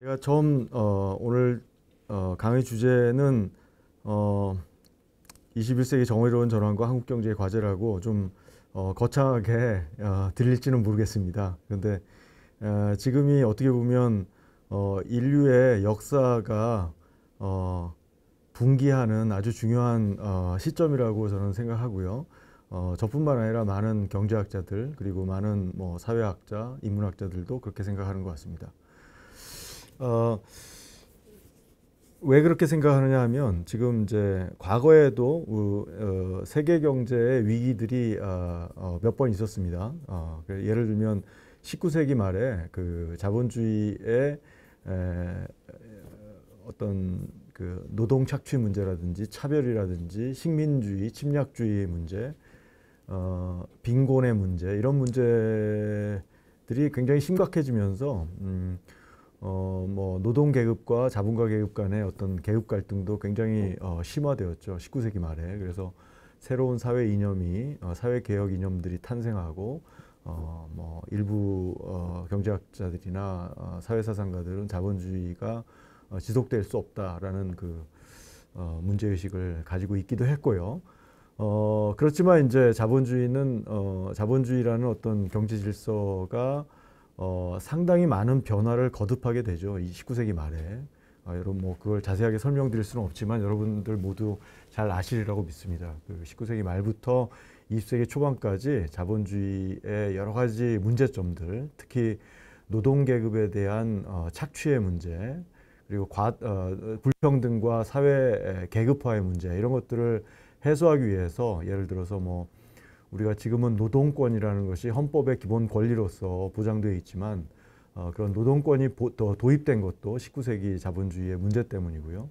제가 처음 어, 오늘 어, 강의 주제는 어, 21세기 정의로운 전환과 한국 경제의 과제라고 좀 어, 거창하게 어, 들릴지는 모르겠습니다. 그런데 어, 지금이 어떻게 보면 어, 인류의 역사가 어, 분기하는 아주 중요한 어, 시점이라고 저는 생각하고요. 어, 저뿐만 아니라 많은 경제학자들 그리고 많은 뭐 사회학자, 인문학자들도 그렇게 생각하는 것 같습니다. 어, 왜 그렇게 생각하느냐 하면 지금 이제 과거에도 어, 세계 경제의 위기들이 아, 어, 몇번 있었습니다. 어, 그 예를 들면 19세기 말에 그 자본주의의 에, 어떤 그 노동 착취 문제라든지 차별이라든지 식민주의, 침략주의 문제, 어, 빈곤의 문제 이런 문제들이 굉장히 심각해지면서 음, 어, 뭐 노동 계급과 자본가 계급 간의 어떤 계급 갈등도 굉장히 어, 심화되었죠. 19세기 말에. 그래서 새로운 사회 이념이 어, 사회 개혁 이념들이 탄생하고 어, 뭐 일부 어, 경제학자들이나 어, 사회사상가들은 자본주의가 어, 지속될 수 없다라는 그 어, 문제의식을 가지고 있기도 했고요. 어, 그렇지만 이제 자본주의는 어, 자본주의라는 어떤 경제 질서가 어, 상당히 많은 변화를 거듭하게 되죠. 이 19세기 말에. 아, 여러분 뭐 그걸 자세하게 설명드릴 수는 없지만 여러분들 모두 잘 아시리라고 믿습니다. 그 19세기 말부터 20세기 초반까지 자본주의의 여러 가지 문제점들, 특히 노동 계급에 대한 어, 착취의 문제, 그리고 과, 어, 불평등과 사회 계급화의 문제 이런 것들을 해소하기 위해서 예를 들어서 뭐 우리가 지금은 노동권이라는 것이 헌법의 기본 권리로서 보장되어 있지만 어, 그런 노동권이 보, 도입된 것도 19세기 자본주의의 문제 때문이고요.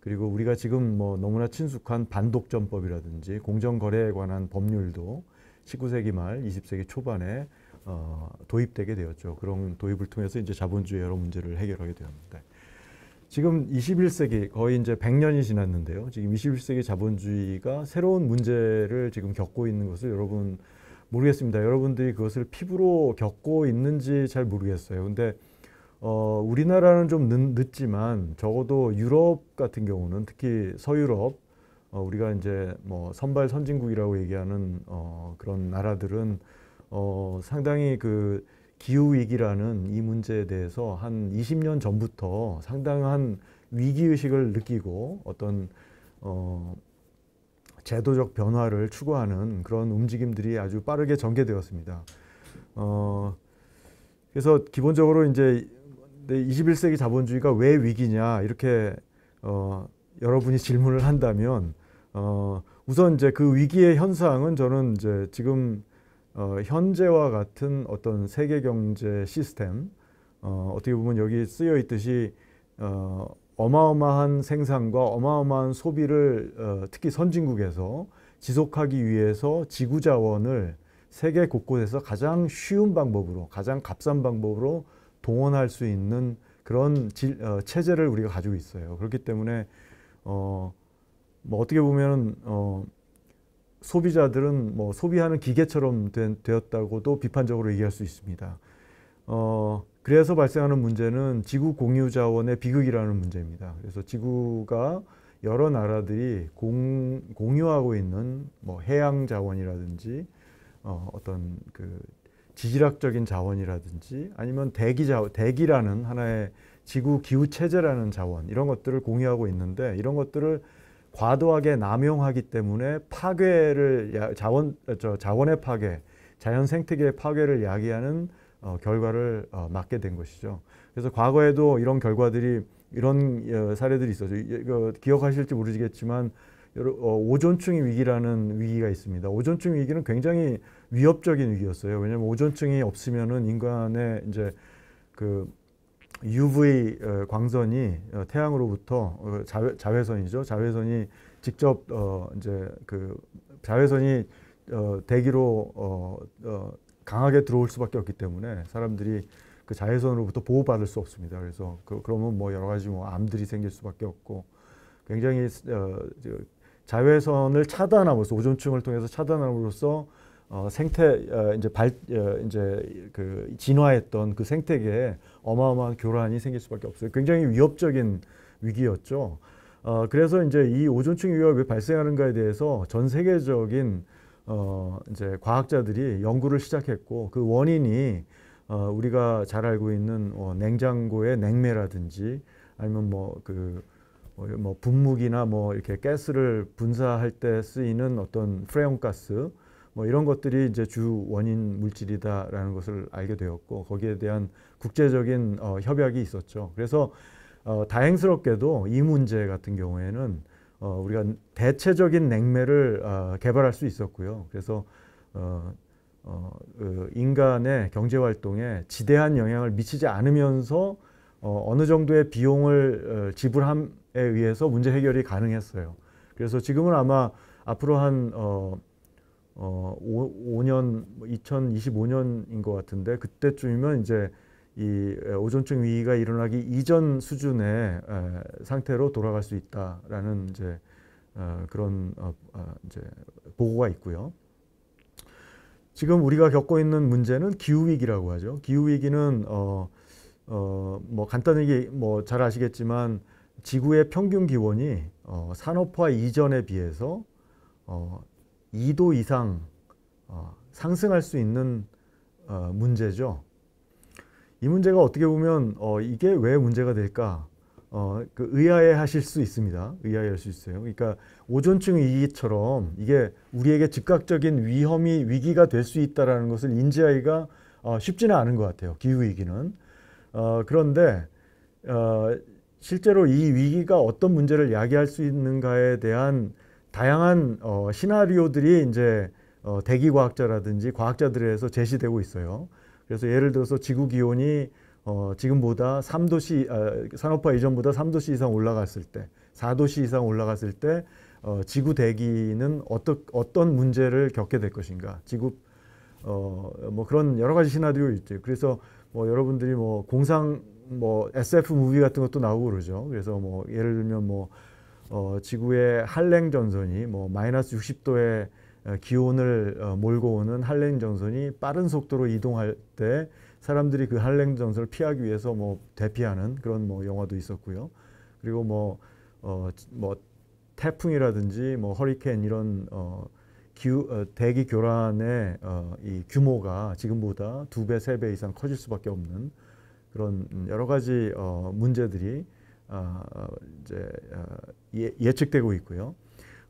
그리고 우리가 지금 뭐 너무나 친숙한 반독점법이라든지 공정거래에 관한 법률도 19세기 말 20세기 초반에 어, 도입되게 되었죠. 그런 도입을 통해서 이제 자본주의 여러 문제를 해결하게 되었는데 지금 21세기 거의 이제 100년이 지났는데요. 지금 21세기 자본주의가 새로운 문제를 지금 겪고 있는 것을 여러분 모르겠습니다. 여러분들이 그것을 피부로 겪고 있는지 잘 모르겠어요. 근데 어, 우리나라는 좀 늦, 지만 적어도 유럽 같은 경우는 특히 서유럽 어, 우리가 이제 뭐 선발 선진국이라고 얘기하는 어, 그런 나라들은 어, 상당히 그 기후위기라는 이 문제에 대해서 한 20년 전부터 상당한 위기의식을 느끼고 어떤 어, 제도적 변화를 추구하는 그런 움직임들이 아주 빠르게 전개되었습니다. 어, 그래서 기본적으로 이제 21세기 자본주의가 왜 위기냐 이렇게 어, 여러분이 질문을 한다면 어, 우선 이제 그 위기의 현상은 저는 이제 지금 어, 현재와 같은 어떤 세계 경제 시스템 어, 어떻게 보면 여기 쓰여 있듯이 어, 어마어마한 생산과 어마어마한 소비를 어, 특히 선진국에서 지속하기 위해서 지구 자원을 세계 곳곳에서 가장 쉬운 방법으로 가장 값싼 방법으로 동원할 수 있는 그런 지, 어, 체제를 우리가 가지고 있어요. 그렇기 때문에 어, 뭐 어떻게 보면 어, 소비자들은 뭐 소비하는 기계처럼 된, 되었다고도 비판적으로 얘기할 수 있습니다. 어, 그래서 발생하는 문제는 지구 공유 자원의 비극이라는 문제입니다. 그래서 지구가 여러 나라들이 공, 공유하고 있는 뭐 해양 자원이라든지 어, 어떤 그 지질학적인 자원이라든지 아니면 대기 자 대기라는 하나의 지구 기후 체제라는 자원 이런 것들을 공유하고 있는데 이런 것들을 과도하게 남용하기 때문에 파괴를 자원 저 자원의 파괴, 자연 생태계의 파괴를 야기하는 어, 결과를 어, 맞게 된 것이죠. 그래서 과거에도 이런 결과들이 이런 어, 사례들이 있어거 기억하실지 모르시겠지만 어, 오존층의 위기라는 위기가 있습니다. 오존층 위기는 굉장히 위협적인 위기였어요. 왜냐하면 오존층이 없으면은 인간의 이제 그 UV 어, 광선이 어, 태양으로부터 어, 자외, 선이죠 자외선이 직접 어 이제 그 자외선이 어 대기로 어, 어 강하게 들어올 수밖에 없기 때문에 사람들이 그 자외선으로부터 보호받을 수 없습니다. 그래서 그, 그러면 뭐 여러 가지 뭐 암들이 생길 수밖에 없고 굉장히 어, 자외선을 차단함으로써 오존층을 통해서 차단함으로써 어, 생태 어, 이제 발 어, 이제 그 진화했던 그 생태계에 어마어마한 교란이 생길 수밖에 없어요. 굉장히 위협적인 위기였죠. 어, 그래서 이제 이 오존층 위기가 왜 발생하는가에 대해서 전 세계적인 어, 이제 과학자들이 연구를 시작했고 그 원인이 어, 우리가 잘 알고 있는 어, 냉장고의 냉매라든지 아니면 뭐그 뭐, 뭐 분무기나 뭐 이렇게 가스를 분사할 때 쓰이는 어떤 프레온 가스 뭐 이런 것들이 이제 주 원인 물질이다라는 것을 알게 되었고 거기에 대한 국제적인 어, 협약이 있었죠. 그래서 어, 다행스럽게도 이 문제 같은 경우에는 어, 우리가 대체적인 냉매를 어, 개발할 수 있었고요. 그래서 어, 어, 그 인간의 경제 활동에 지대한 영향을 미치지 않으면서 어, 어느 정도의 비용을 어, 지불함에 의해서 문제 해결이 가능했어요. 그래서 지금은 아마 앞으로 한 어, 어, 5, 5년 2025년인 것 같은데 그때쯤이면 이제 이 오존층 위기가 일어나기 이전 수준의 에, 상태로 돌아갈 수 있다라는 이제 어, 그런 어, 어, 이제 보고가 있고요. 지금 우리가 겪고 있는 문제는 기후 위기라고 하죠. 기후 위기는 어, 어, 뭐 간단히 뭐 잘 아시겠지만 지구의 평균 기온이 어, 산업화 이전에 비해서 어, 2도 이상 어, 상승할 수 있는 어, 문제죠. 이 문제가 어떻게 보면 어, 이게 왜 문제가 될까? 어, 그 의아해 하실 수 있습니다. 의아해 할 수 있어요. 그러니까 오존층 위기처럼 이게 우리에게 즉각적인 위험이 위기가 될 수있다는 것을 인지하기가 어, 쉽지는 않은 것 같아요. 기후 위기는. 어, 그런데 어, 실제로 이 위기가 어떤 문제를 야기할 수 있는가에 대한 다양한 어, 시나리오들이 이제 어, 대기 과학자라든지 과학자들에서 제시되고 있어요. 그래서 예를 들어서 지구 기온이 어, 지금보다 3도씨 아, 산업화 이전보다 3도씨 이상 올라갔을 때, 4도씨 이상 올라갔을 때 어, 지구 대기는 어떠, 어떤 문제를 겪게 될 것인가? 지구 어, 뭐 그런 여러 가지 시나리오 있죠. 그래서 뭐 여러분들이 뭐 공상 뭐 SF 무비 같은 것도 나오고 그러죠. 그래서 뭐 예를 들면 뭐 어, 지구의 한랭 전선이 뭐 마이너스 60도의 어, 기온을 어, 몰고 오는 한랭 전선이 빠른 속도로 이동할 때 사람들이 그 한랭 전선을 피하기 위해서 뭐 대피하는 그런 뭐 영화도 있었고요. 그리고 뭐 어, 뭐 태풍이라든지 뭐 허리케인 이런 어, 기후, 어, 대기 교란의 어, 이 규모가 지금보다 두 배, 세 배 이상 커질 수밖에 없는 그런 음, 여러 가지 어, 문제들이 어, 이제 아, 예, 예측되고 있고요.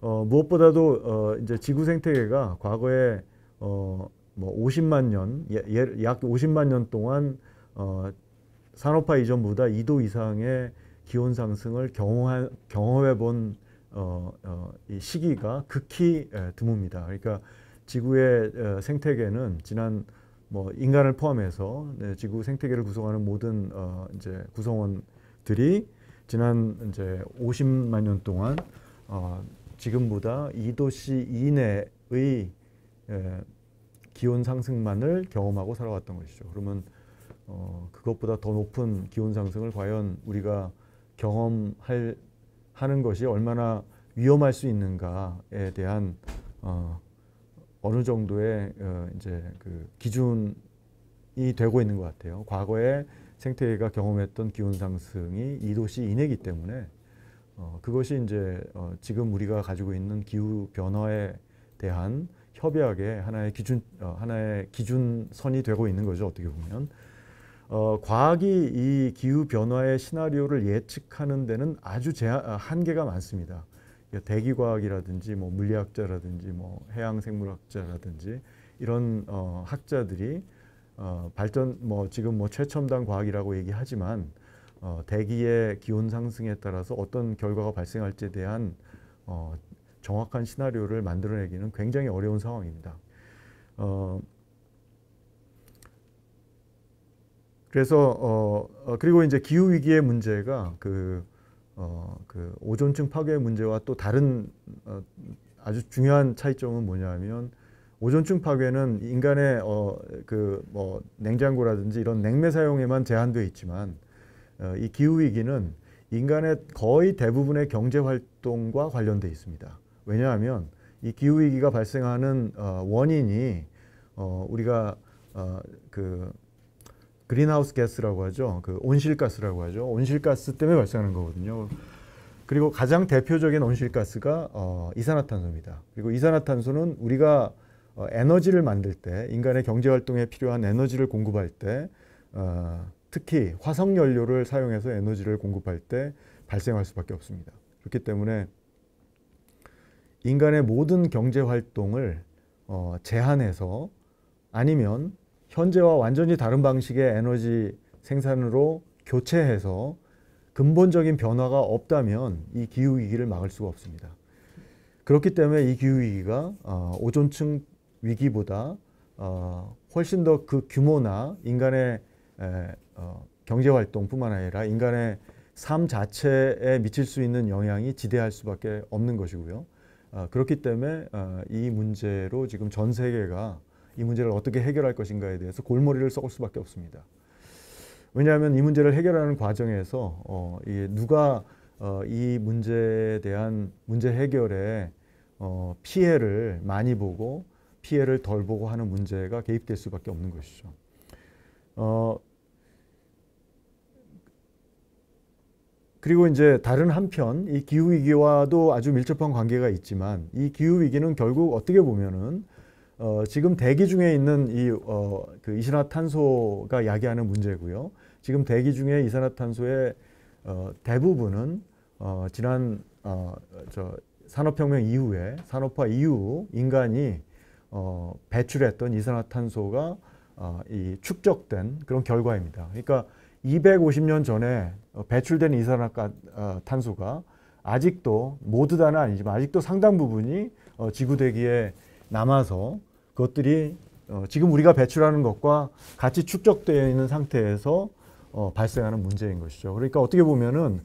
어, 무엇보다도 어, 이제 지구 생태계가 과거에 어, 뭐 50만 년, 예, 예 약 50만 년 동안 어, 산업화 이전보다 2도 이상의 기온 상승을 경험한, 경험해본 어, 어, 이 시기가 극히 에, 드뭅니다. 그러니까 지구의 에, 어, 생태계는 지난 뭐 인간을 포함해서 네, 지구 생태계를 구성하는 모든 어, 이제 구성원들이 지난 이제 50만 년 동안 어, 지금보다 2도씨 이내의 예, 기온 상승만을 경험하고 살아왔던 것이죠. 그러면 어, 그것보다 더 높은 기온 상승을 과연 우리가 경험할 하는 것이 얼마나 위험할 수 있는가에 대한 어, 어느 정도의 어, 이제 그 기준이 되고 있는 것 같아요. 과거에 생태계가 경험했던 기온 상승이 2도씨 이내기 때문에 어, 그것이 이제 어, 지금 우리가 가지고 있는 기후 변화에 대한 협약의 하나의 기준 어, 하나의 기준선이 되고 있는 거죠 어떻게 보면 어, 과학이 이 기후 변화의 시나리오를 예측하는 데는 아주 제한, 아, 한계가 많습니다. 예, 대기 과학이라든지 뭐 물리학자라든지 뭐 해양 생물학자라든지 이런 어, 학자들이 어, 발전 뭐 지금 뭐 최첨단 과학이라고 얘기하지만 어, 대기의 기온 상승에 따라서 어떤 결과가 발생할지에 대한 어, 정확한 시나리오를 만들어내기는 굉장히 어려운 상황입니다. 어, 그래서 어, 어, 그리고 이제 기후 위기의 문제가 그, 어, 그 오존층 파괴 문제와 또 다른 어, 아주 중요한 차이점은 뭐냐면 오존층 파괴는 인간의 어, 그뭐 냉장고라든지 이런 냉매 사용에만 제한돼 있지만 어, 이 기후 위기는 인간의 거의 대부분의 경제 활동과 관련돼 있습니다. 왜냐하면 이 기후 위기가 발생하는 어, 원인이 어, 우리가 어, 그 그린하우스 가스라고 하죠. 그 온실가스라고 하죠. 온실가스 때문에 발생하는 거거든요. 그리고 가장 대표적인 온실가스가 어, 이산화탄소입니다. 그리고 이산화탄소는 우리가 어, 에너지를 만들 때 인간의 경제 활동에 필요한 에너지를 공급할 때 어, 특히 화석 연료를 사용해서 에너지를 공급할 때 발생할 수밖에 없습니다. 그렇기 때문에 인간의 모든 경제 활동을 어, 제한해서 아니면 현재와 완전히 다른 방식의 에너지 생산으로 교체해서 근본적인 변화가 없다면 이 기후 위기를 막을 수가 없습니다. 그렇기 때문에 이 기후 위기가 어, 오존층 위기보다 어, 훨씬 더 그 규모나 인간의 에, 어, 경제 활동뿐만 아니라 인간의 삶 자체에 미칠 수 있는 영향이 지대할 수밖에 없는 것이고요. 어, 그렇기 때문에 어, 이 문제로 지금 전 세계가 이 문제를 어떻게 해결할 것인가에 대해서 골머리를 썩을 수밖에 없습니다. 왜냐하면 이 문제를 해결하는 과정에서 어, 이게 누가 어, 이 문제에 대한 문제 해결에 어, 피해를 많이 보고 피해를 덜 보고 하는 문제가 개입될 수밖에 없는 것이죠. 어, 그리고 이제 다른 한편 이 기후 위기와도 아주 밀접한 관계가 있지만 이 기후 위기는 결국 어떻게 보면은 어, 지금 대기 중에 있는 이 어, 그 이산화탄소가 야기하는 문제고요. 지금 대기 중에 이산화탄소의 어, 대부분은 어, 지난 어, 저 산업혁명 이후에 산업화 이후 인간이 어, 배출했던 이산화탄소가 어, 이 축적된 그런 결과입니다. 그러니까 250년 전에 어, 배출된 이산화탄소가 어, 아직도 모두 다는 아니지만 아직도 상당 부분이 어, 지구 대기에 남아서 그것들이 어, 지금 우리가 배출하는 것과 같이 축적되어 있는 상태에서 어, 발생하는 문제인 것이죠. 그러니까 어떻게 보면은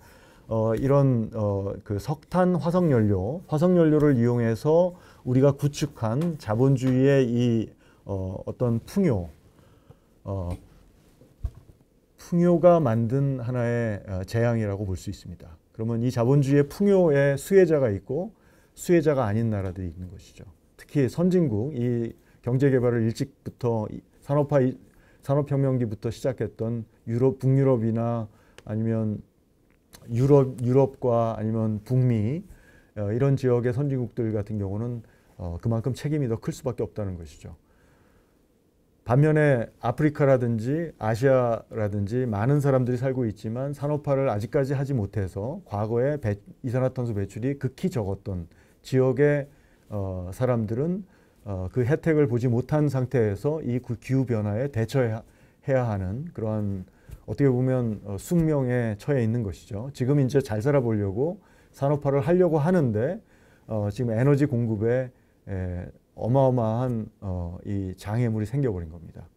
어, 이런 어, 그 석탄 화석 연료, 화석 연료를 이용해서 우리가 구축한 자본주의의 이 어, 어떤 풍요, 어, 풍요가 만든 하나의 어, 재앙이라고 볼 수 있습니다. 그러면 이 자본주의의 풍요의 수혜자가 있고 수혜자가 아닌 나라들이 있는 것이죠. 특히 선진국, 이 경제개발을 일찍부터 산업화, 산업혁명기부터 시작했던 유럽, 북유럽이나 아니면 유럽, 유럽과 아니면 북미 어, 이런 지역의 선진국들 같은 경우는 어, 그만큼 책임이 더 클 수밖에 없다는 것이죠. 반면에 아프리카라든지 아시아라든지 많은 사람들이 살고 있지만 산업화를 아직까지 하지 못해서 과거에 배, 이산화탄소 배출이 극히 적었던 지역의 어, 사람들은 어, 그 혜택을 보지 못한 상태에서 이 기후 변화에 대처해야 하는 그러한 어떻게 보면 어, 숙명에 처해 있는 것이죠. 지금 이제 잘 살아보려고 산업화를 하려고 하는데 어, 지금 에너지 공급에 에, 어마어마한 어, 이 장애물이 생겨버린 겁니다.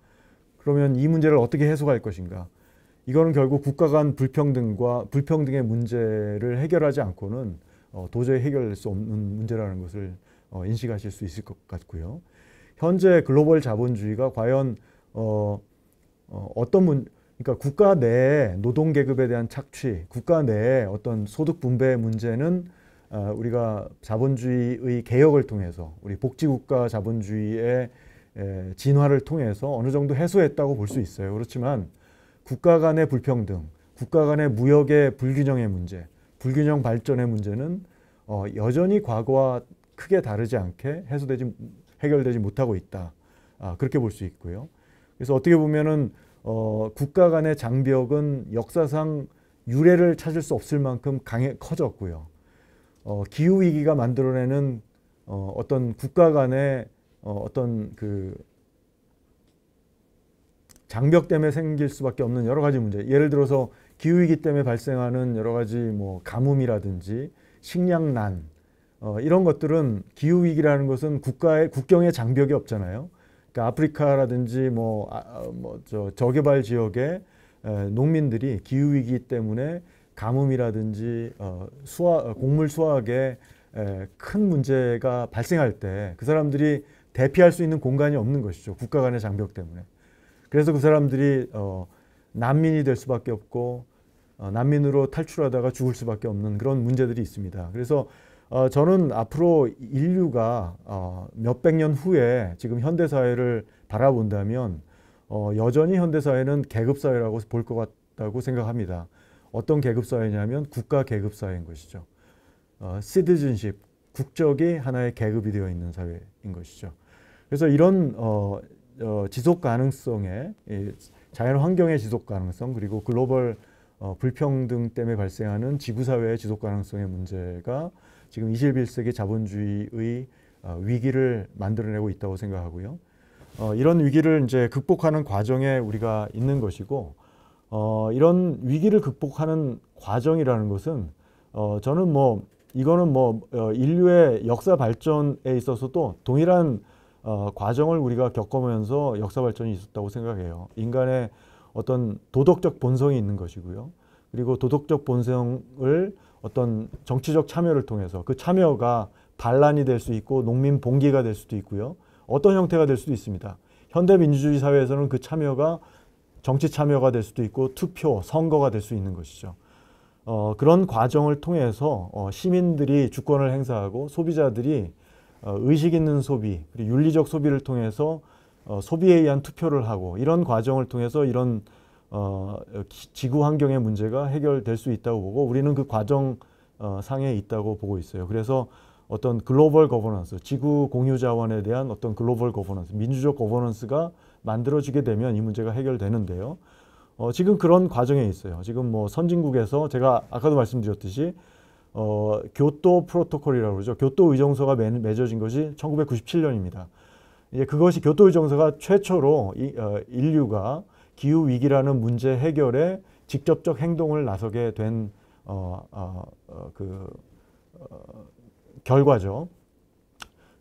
그러면 이 문제를 어떻게 해소할 것인가? 이거는 결국 국가 간 불평등과 불평등의 문제를 해결하지 않고는 어, 도저히 해결될 수 없는 문제라는 것을 어, 인식하실 수 있을 것 같고요. 현재 글로벌 자본주의가 과연 어, 어, 어떤 문, 그러니까 국가 내 노동 계급에 대한 착취, 국가 내 어떤 소득 분배 문제는 어, 우리가 자본주의의 개혁을 통해서 우리 복지국가 자본주의의 진화를 통해서 어느 정도 해소했다고 볼 수 있어요. 그렇지만 국가 간의 불평등, 국가 간의 무역의 불균형의 문제, 불균형 발전의 문제는 어, 여전히 과거와 크게 다르지 않게 해소되지 해결되지 못하고 있다. 아, 그렇게 볼 수 있고요. 그래서 어떻게 보면은 어, 국가 간의 장벽은 역사상 유례를 찾을 수 없을 만큼 강해 커졌고요. 어, 기후 위기가 만들어내는 어, 어떤 국가 간의 어, 어떤 그 장벽 때문에 생길 수밖에 없는 여러 가지 문제. 예를 들어서 기후 위기 때문에 발생하는 여러 가지 뭐 가뭄이라든지 식량난 어, 이런 것들은 기후 위기라는 것은 국가의 국경의 장벽이 없잖아요. 그러니까 아프리카라든지 뭐, 아, 아 뭐 저, 저개발 지역의 농민들이 기후 위기 때문에 가뭄이라든지 어, 수화, 어, 곡물 수확에 에, 큰 문제가 발생할 때 그 사람들이 대피할 수 있는 공간이 없는 것이죠. 국가 간의 장벽 때문에. 그래서 그 사람들이 어, 난민이 될 수밖에 없고 어, 난민으로 탈출하다가 죽을 수밖에 없는 그런 문제들이 있습니다. 그래서 어, 저는 앞으로 인류가 어, 몇백 년 후에 지금 현대사회를 바라본다면 어, 여전히 현대사회는 계급사회라고 볼 것 같다고 생각합니다. 어떤 계급사회냐면 국가 계급사회인 것이죠. 어, 시티즌십, 국적이 하나의 계급이 되어 있는 사회인 것이죠. 그래서 이런 어, 어, 지속 가능성의 자연 환경의 지속 가능성 그리고 글로벌 어, 불평등 때문에 발생하는 지구 사회의 지속 가능성의 문제가 지금 21세기 자본주의의 어, 위기를 만들어내고 있다고 생각하고요. 어, 이런 위기를 이제 극복하는 과정에 우리가 있는 것이고 어, 이런 위기를 극복하는 과정이라는 것은 어, 저는 뭐 이거는 뭐 어, 인류의 역사 발전에 있어서도 동일한 어, 과정을 우리가 겪으면서 역사 발전이 있었다고 생각해요. 인간의 어떤 도덕적 본성이 있는 것이고요. 그리고 도덕적 본성을 어떤 정치적 참여를 통해서 그 참여가 반란이 될 수 있고 농민 봉기가 될 수도 있고요. 어떤 형태가 될 수도 있습니다. 현대 민주주의 사회에서는 그 참여가 정치 참여가 될 수도 있고 투표, 선거가 될 수 있는 것이죠. 어, 그런 과정을 통해서 어, 시민들이 주권을 행사하고 소비자들이 어, 의식 있는 소비, 그리고 윤리적 소비를 통해서 어, 소비에 의한 투표를 하고 이런 과정을 통해서 이런 어, 지구 환경의 문제가 해결될 수 있다고 보고 우리는 그 과정 어, 상에 있다고 보고 있어요. 그래서 어떤 글로벌 거버넌스, 지구 공유 자원에 대한 어떤 글로벌 거버넌스, 민주적 거버넌스가 만들어지게 되면 이 문제가 해결되는데요. 어, 지금 그런 과정에 있어요. 지금 뭐 선진국에서 제가 아까도 말씀드렸듯이 어, 교토 프로토콜이라고 그러죠. 교토 의정서가 매, 맺어진 것이 1997년입니다. 이제 그것이 교토 의정서가 최초로 이, 어, 인류가 기후 위기라는 문제 해결에 직접적 행동을 나서게 된그 어, 어, 어, 그, 어, 결과죠.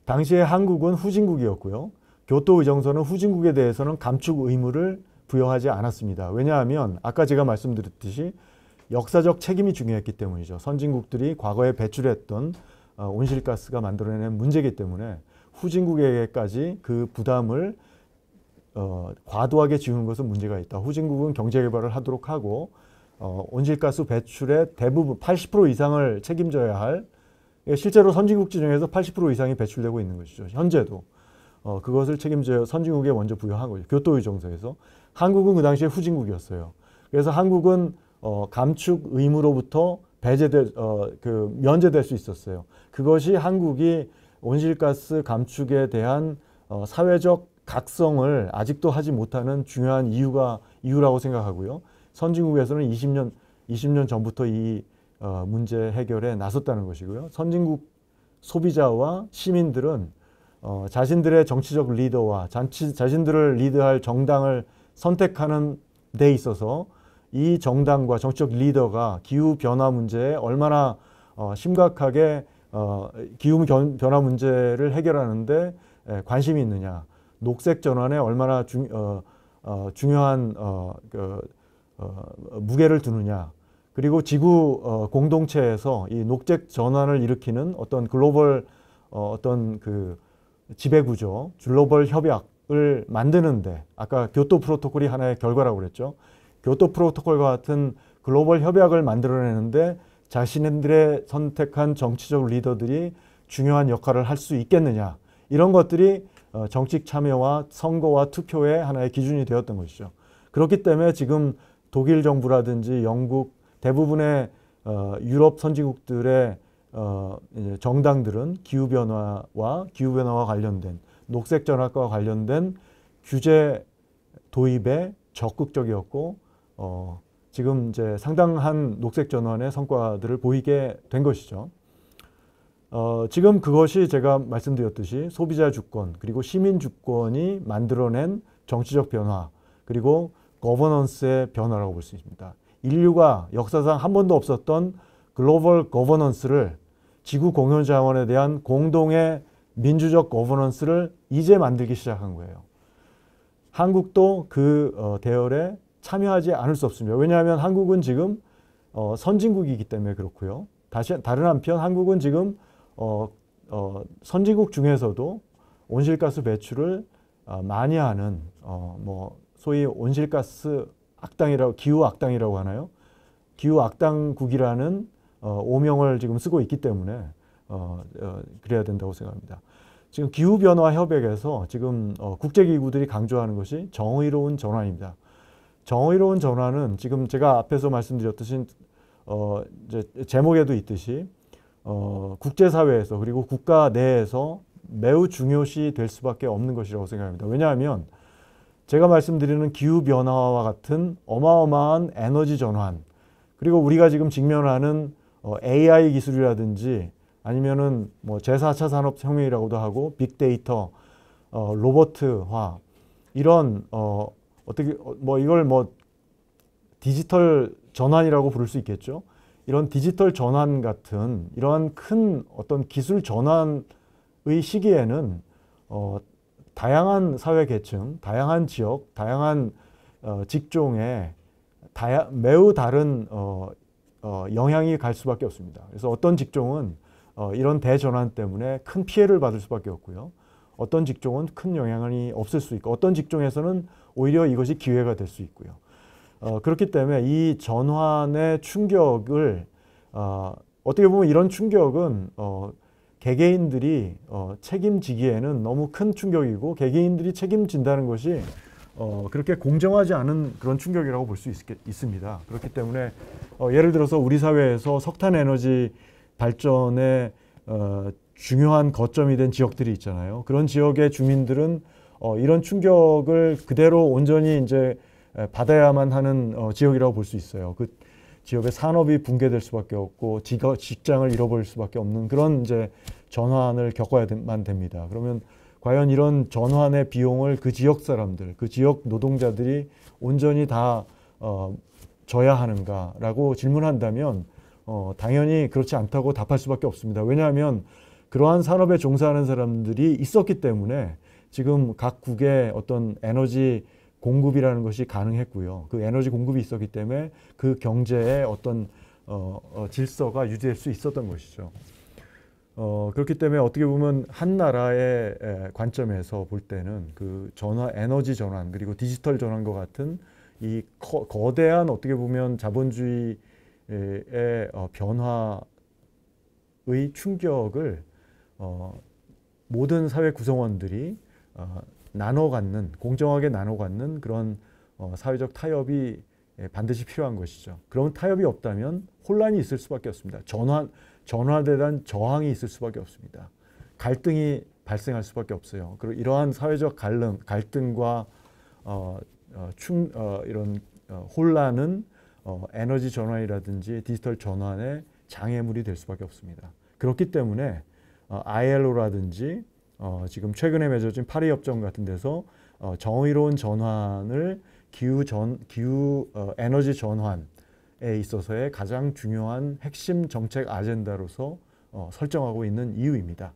당시에 한국은 후진국이었고요. 교토의정서는 후진국에 대해서는 감축 의무를 부여하지 않았습니다. 왜냐하면 아까 제가 말씀드렸듯이 역사적 책임이 중요했기 때문이죠. 선진국들이 과거에 배출했던 어, 온실가스가 만들어낸 문제이기 때문에 후진국에게까지 그 부담을 어, 과도하게 지우는 것은 문제가 있다. 후진국은 경제 개발을 하도록 하고 어, 온실가스 배출의 대부분 80% 이상을 책임져야 할 예, 실제로 선진국지 정에서80% 이상이 배출되고 있는 것이죠. 현재도 어, 그것을 책임져 선진국에 먼저 부여하고 교토의 정서에서 한국은 그 당시에 후진국이었어요. 그래서 한국은 어, 감축 의무로부터 배제될 어, 그 면제될 수 있었어요. 그것이 한국이 온실가스 감축에 대한 어, 사회적 각성을 아직도 하지 못하는 중요한 이유가 이유라고 생각하고요. 선진국에서는 20년 20년 전부터 이 어, 문제 해결에 나섰다는 것이고요. 선진국 소비자와 시민들은 어, 자신들의 정치적 리더와 잔치, 자신들을 리드할 정당을 선택하는 데 있어서 이 정당과 정치적 리더가 기후 변화 문제에 얼마나 어, 심각하게 어, 기후 변화 문제를 해결하는데 관심이 있느냐. 녹색 전환에 얼마나 중, 어, 어, 중요한 어, 그, 어, 무게를 두느냐 그리고 지구 어, 공동체에서 이 녹색 전환을 일으키는 어떤 글로벌 어, 어떤 그 지배구조 글로벌 협약을 만드는데 아까 교토 프로토콜이 하나의 결과라고 그랬죠 교토 프로토콜과 같은 글로벌 협약을 만들어내는데 자신들의 선택한 정치적 리더들이 중요한 역할을 할 수 있겠느냐 이런 것들이 어, 정치 참여와 선거와 투표의 하나의 기준이 되었던 것이죠. 그렇기 때문에 지금 독일 정부라든지 영국 대부분의 어, 유럽 선진국들의 어, 정당들은 기후 변화와 기후 변화와 관련된 녹색 전환과 관련된 규제 도입에 적극적이었고 어, 지금 이제 상당한 녹색 전환의 성과들을 보이게 된 것이죠. 어, 지금 그것이 제가 말씀드렸듯이 소비자 주권 그리고 시민 주권이 만들어낸 정치적 변화 그리고 거버넌스의 변화라고 볼 수 있습니다. 인류가 역사상 한 번도 없었던 글로벌 거버넌스를 지구 공유 자원에 대한 공동의 민주적 거버넌스를 이제 만들기 시작한 거예요. 한국도 그 어, 대열에 참여하지 않을 수 없습니다. 왜냐하면 한국은 지금 어, 선진국이기 때문에 그렇고요. 다시 다른 한편 한국은 지금 어, 어, 선진국 중에서도 온실가스 배출을 어, 많이 하는 어, 뭐 소위 온실가스 악당이라고 기후 악당이라고 하나요? 기후 악당국이라는 어, 오명을 지금 쓰고 있기 때문에 어, 어, 그래야 된다고 생각합니다. 지금 기후 변화 협약에서 지금 어, 국제기구들이 강조하는 것이 정의로운 전환입니다. 정의로운 전환은 지금 제가 앞에서 말씀드렸듯이 어, 제목에도 있듯이 어, 국제사회에서 그리고 국가 내에서 매우 중요시 될 수밖에 없는 것이라고 생각합니다. 왜냐하면 제가 말씀드리는 기후변화와 같은 어마어마한 에너지 전환, 그리고 우리가 지금 직면하는 AI 어, 기술이라든지 아니면은 뭐 제4차 산업혁명이라고도 하고 빅데이터, 어, 로버화 이런, 어, 어떻게, 어, 뭐 이걸 뭐 디지털 전환이라고 부를 수 있겠죠. 이런 디지털 전환 같은 이러한 큰 어떤 기술 전환의 시기에는 어, 다양한 사회 계층, 다양한 지역, 다양한 어, 직종에 다야, 매우 다른 어, 어, 영향이 갈 수밖에 없습니다. 그래서 어떤 직종은 어, 이런 대전환 때문에 큰 피해를 받을 수밖에 없고요. 어떤 직종은 큰 영향이 없을 수 있고 어떤 직종에서는 오히려 이것이 기회가 될 수 있고요. 어, 그렇기 때문에 이 전환의 충격을 어, 어떻게 보면 이런 충격은 어, 개개인들이 어, 책임지기에는 너무 큰 충격이고 개개인들이 책임진다는 것이 어, 그렇게 공정하지 않은 그런 충격이라고 볼 수 있습니다. 그렇기 때문에 어, 예를 들어서 우리 사회에서 석탄 에너지 발전의 어, 중요한 거점이 된 지역들이 있잖아요. 그런 지역의 주민들은 어, 이런 충격을 그대로 온전히 이제 받아야만 하는 어, 지역이라고 볼 수 있어요. 그 지역의 산업이 붕괴될 수밖에 없고 직장을 잃어버릴 수밖에 없는 그런 이제 전환을 겪어야만 됩니다. 그러면 과연 이런 전환의 비용을 그 지역 사람들, 그 지역 노동자들이 온전히 다 어, 져야 하는가라고 질문한다면 어, 당연히 그렇지 않다고 답할 수밖에 없습니다. 왜냐하면 그러한 산업에 종사하는 사람들이 있었기 때문에 지금 각국의 어떤 에너지 공급이라는 것이 가능했고요. 그 에너지 공급이 있었기 때문에 그 경제의 어떤 어, 어, 질서가 유지될 수 있었던 것이죠. 어, 그렇기 때문에 어떻게 보면 한 나라의 관점에서 볼 때는 그 전화, 에너지 전환, 그리고 디지털 전환과 같은 이 거, 거대한 어떻게 보면 자본주의의 어, 변화의 충격을 어, 모든 사회 구성원들이 어, 나눠 갖는 공정하게 나눠 갖는 그런 어, 사회적 타협이 예, 반드시 필요한 것이죠. 그러 타협이 없다면 혼란이 있을 수밖에 없습니다. 전환 전화에 대한 저항이 있을 수밖에 없습니다. 갈등이 발생할 수밖에 없어요. 그리고 이러한 사회적 갈등, 갈등과 어, 어, 충, 어, 이런 어, 혼란은 어, 에너지 전환이라든지 디지털 전환의 장애물이 될 수밖에 없습니다. 그렇기 때문에 어, ILO라든지 어, 지금 최근에 맺어진 파리 협정 같은 데서 어, 정의로운 전환을 기후 전 기후 어, 에너지 전환에 있어서의 가장 중요한 핵심 정책 아젠다로서 어, 설정하고 있는 이유입니다.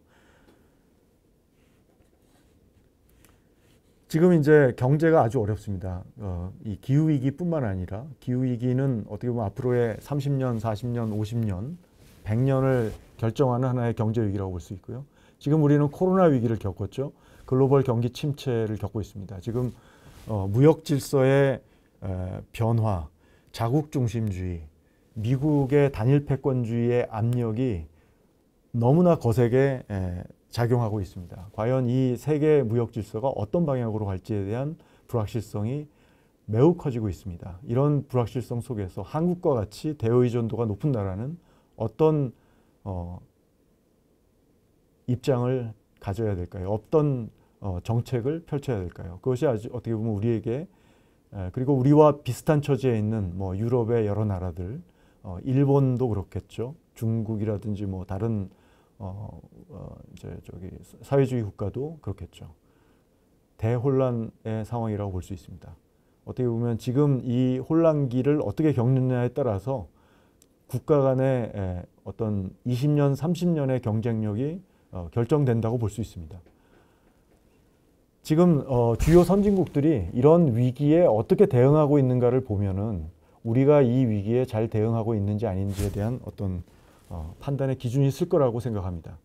지금 이제 경제가 아주 어렵습니다. 어, 이 기후 위기뿐만 아니라 기후 위기는 어떻게 보면 앞으로의 30년, 40년, 50년, 100년을 결정하는 하나의 경제 위기라고 볼 수 있고요. 지금 우리는 코로나 위기를 겪었죠. 글로벌 경기 침체를 겪고 있습니다. 지금 어, 무역 질서의 에, 변화, 자국 중심주의, 미국의 단일 패권주의의 압력이 너무나 거세게 에, 작용하고 있습니다. 과연 이 세계 무역 질서가 어떤 방향으로 갈지에 대한 불확실성이 매우 커지고 있습니다. 이런 불확실성 속에서 한국과 같이 대외 의존도가 높은 나라는 어떤 어, 입장을 가져야 될까요? 어떤 어, 정책을 펼쳐야 될까요? 그것이 아주 어떻게 보면 우리에게 그리고 우리와 비슷한 처지에 있는 뭐 유럽의 여러 나라들, 어, 일본도 그렇겠죠. 중국이라든지 뭐 다른 어, 어, 이제 저기 사회주의 국가도 그렇겠죠. 대혼란의 상황이라고 볼 수 있습니다. 어떻게 보면 지금 이 혼란기를 어떻게 겪느냐에 따라서 국가 간의 어떤 20년, 30년의 경쟁력이 어, 결정된다고 볼 수 있습니다. 지금 어, 주요 선진국들이 이런 위기에 어떻게 대응하고 있는가를 보면은 우리가 이 위기에 잘 대응하고 있는지 아닌지에 대한 어떤 어, 판단의 기준이 있을 거라고 생각합니다.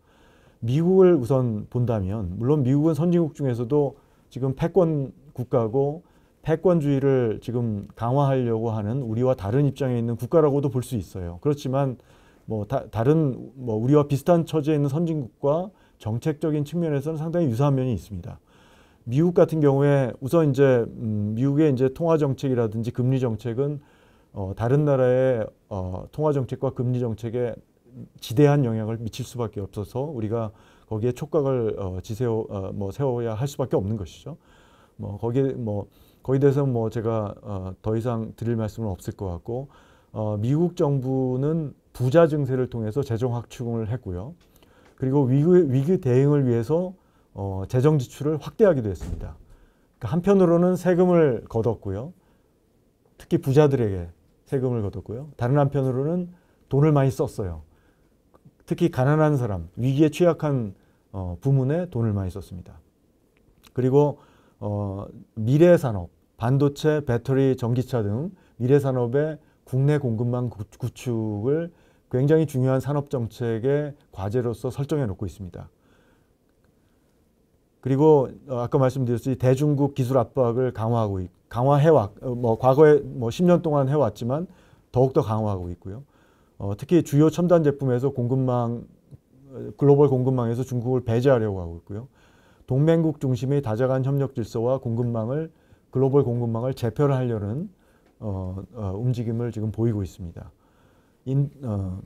미국을 우선 본다면 물론 미국은 선진국 중에서도 지금 패권 국가고 패권주의를 지금 강화하려고 하는 우리와 다른 입장에 있는 국가라고도 볼 수 있어요. 그렇지만 뭐 다, 다른 뭐 우리와 비슷한 처지에 있는 선진국과 정책적인 측면에서는 상당히 유사한 면이 있습니다. 미국 같은 경우에 우선 이제 음, 미국의 이제 통화 정책이라든지 금리 정책은 어, 다른 나라의 어, 통화 정책과 금리 정책에 지대한 영향을 미칠 수밖에 없어서 우리가 거기에 촉각을 어, 지세워 어, 뭐 세워야 할 수밖에 없는 것이죠. 뭐 거기에 뭐거기 대해서 뭐 제가 어, 더 이상 드릴 말씀은 없을 것 같고 어, 미국 정부는 부자 증세를 통해서 재정 확충을 했고요. 그리고 위기, 위기 대응을 위해서 어, 재정 지출을 확대하기도 했습니다. 그러니까 한편으로는 세금을 걷었고요. 특히 부자들에게 세금을 걷었고요. 다른 한편으로는 돈을 많이 썼어요. 특히 가난한 사람, 위기에 취약한 어, 부문에 돈을 많이 썼습니다. 그리고 어, 미래 산업, 반도체, 배터리, 전기차 등 미래 산업의 국내 공급망 구축을 굉장히 중요한 산업 정책의 과제로서 설정해 놓고 있습니다. 그리고 어, 아까 말씀드렸듯이 대중국 기술 압박을 강화하고 강화해 왔뭐 어, 과거에 뭐 10년 동안 해왔지만 더욱더 강화하고 있고요. 어, 특히 주요 첨단 제품에서 공급망 글로벌 공급망에서 중국을 배제하려고 하고 있고요. 동맹국 중심의 다자간 협력 질서와 공급망을 글로벌 공급망을 재편하려는 어, 어, 움직임을 지금 보이고 있습니다. 인, 어,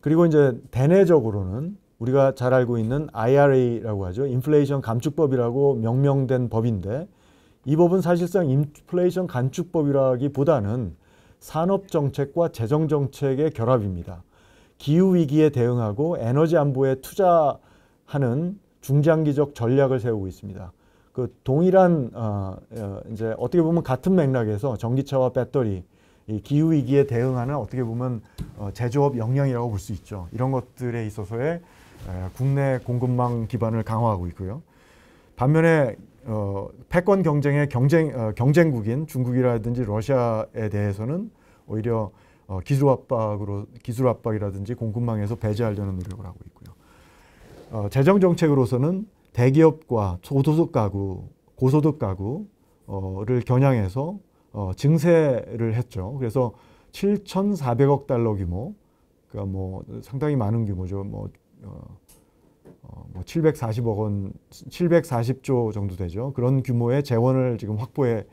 그리고 이제 대내적으로는 우리가 잘 알고 있는 IRA라고 하죠. 인플레이션 감축법이라고 명명된 법인데 이 법은 사실상 인플레이션 감축법이라기보다는 산업 정책과 재정 정책의 결합입니다. 기후 위기에 대응하고 에너지 안보에 투자하는 중장기적 전략을 세우고 있습니다. 그 동일한 어, 어 이제 어떻게 보면 같은 맥락에서 전기차와 배터리 기후 위기에 대응하는 어떻게 보면 어, 제조업 역량이라고 볼 수 있죠. 이런 것들에 있어서의 에, 국내 공급망 기반을 강화하고 있고요. 반면에 어, 패권 경쟁의 경쟁 어, 경쟁국인 중국이라든지 러시아에 대해서는 오히려 어, 기술 압박으로 기술 압박이라든지 공급망에서 배제하려는 노력을 하고 있고요. 어, 재정 정책으로서는 대기업과 소득 가구, 고소득 가구를 겨냥해서 어, 증세를 했죠. 그래서 7,400억 달러 규모, 그러니까 뭐 상당히 많은 규모죠. 뭐, 어, 어, 뭐 740억 원, 740조 정도 되죠. 그런 규모의 재원을 지금 확보해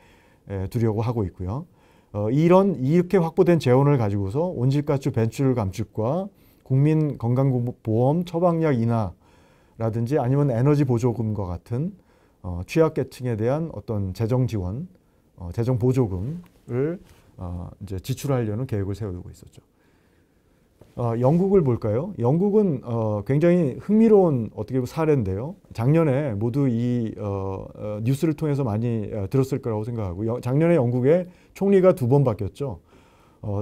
에, 두려고 하고 있고요. 어, 이런 이렇게 확보된 재원을 가지고서 온실가스 배출 감축과 국민 건강보험 처방약 인하라든지 아니면 에너지 보조금과 같은 어, 취약계층에 대한 어떤 재정 지원 어, 재정 보조금을 어, 이제 지출하려는 계획을 세우고 있었죠. 어, 영국을 볼까요? 영국은 어, 굉장히 흥미로운 어떻게 보면 사례인데요. 작년에 모두 이 어, 어, 뉴스를 통해서 많이 어, 들었을 거라고 생각하고 여, 작년에 영국의 총리가 두 번 바뀌었죠. 어,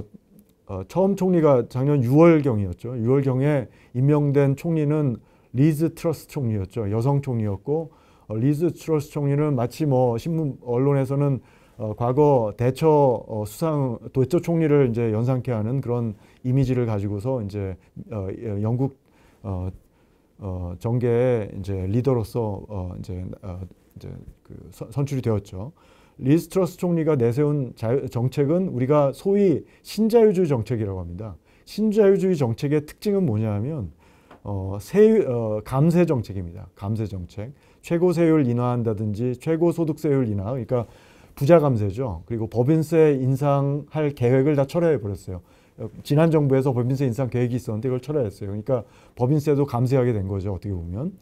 어, 처음 총리가 작년 6월경이었죠. 6월경에 임명된 총리는 리즈 트러스 총리였죠. 여성 총리였고 어, 리즈 트러스 총리는 마치 뭐 신문 언론에서는 어, 과거 대처 어, 수상 대처 총리를 이제 연상케 하는 그런 이미지를 가지고서 이제 어, 예, 영국 어, 어, 정계의 이제 리더로서 어, 이제, 어, 이제 그 선출이 되었죠. 리스 트러스 총리가 내세운 자유, 정책은 우리가 소위 신자유주의 정책이라고 합니다. 신자유주의 정책의 특징은 뭐냐하면 어, 세, 어, 감세 정책입니다. 감세 정책, 최고 세율 인하한다든지 최고 소득 세율 인하, 그러니까 부자 감세죠. 그리고 법인세 인상할 계획을 다 철회해 버렸어요. 어, 지난 정부에서 법인세 인상 계획이 있었는데 이걸 철회했어요. 그러니까 법인세도 감세하게 된 거죠. 어떻게 보면.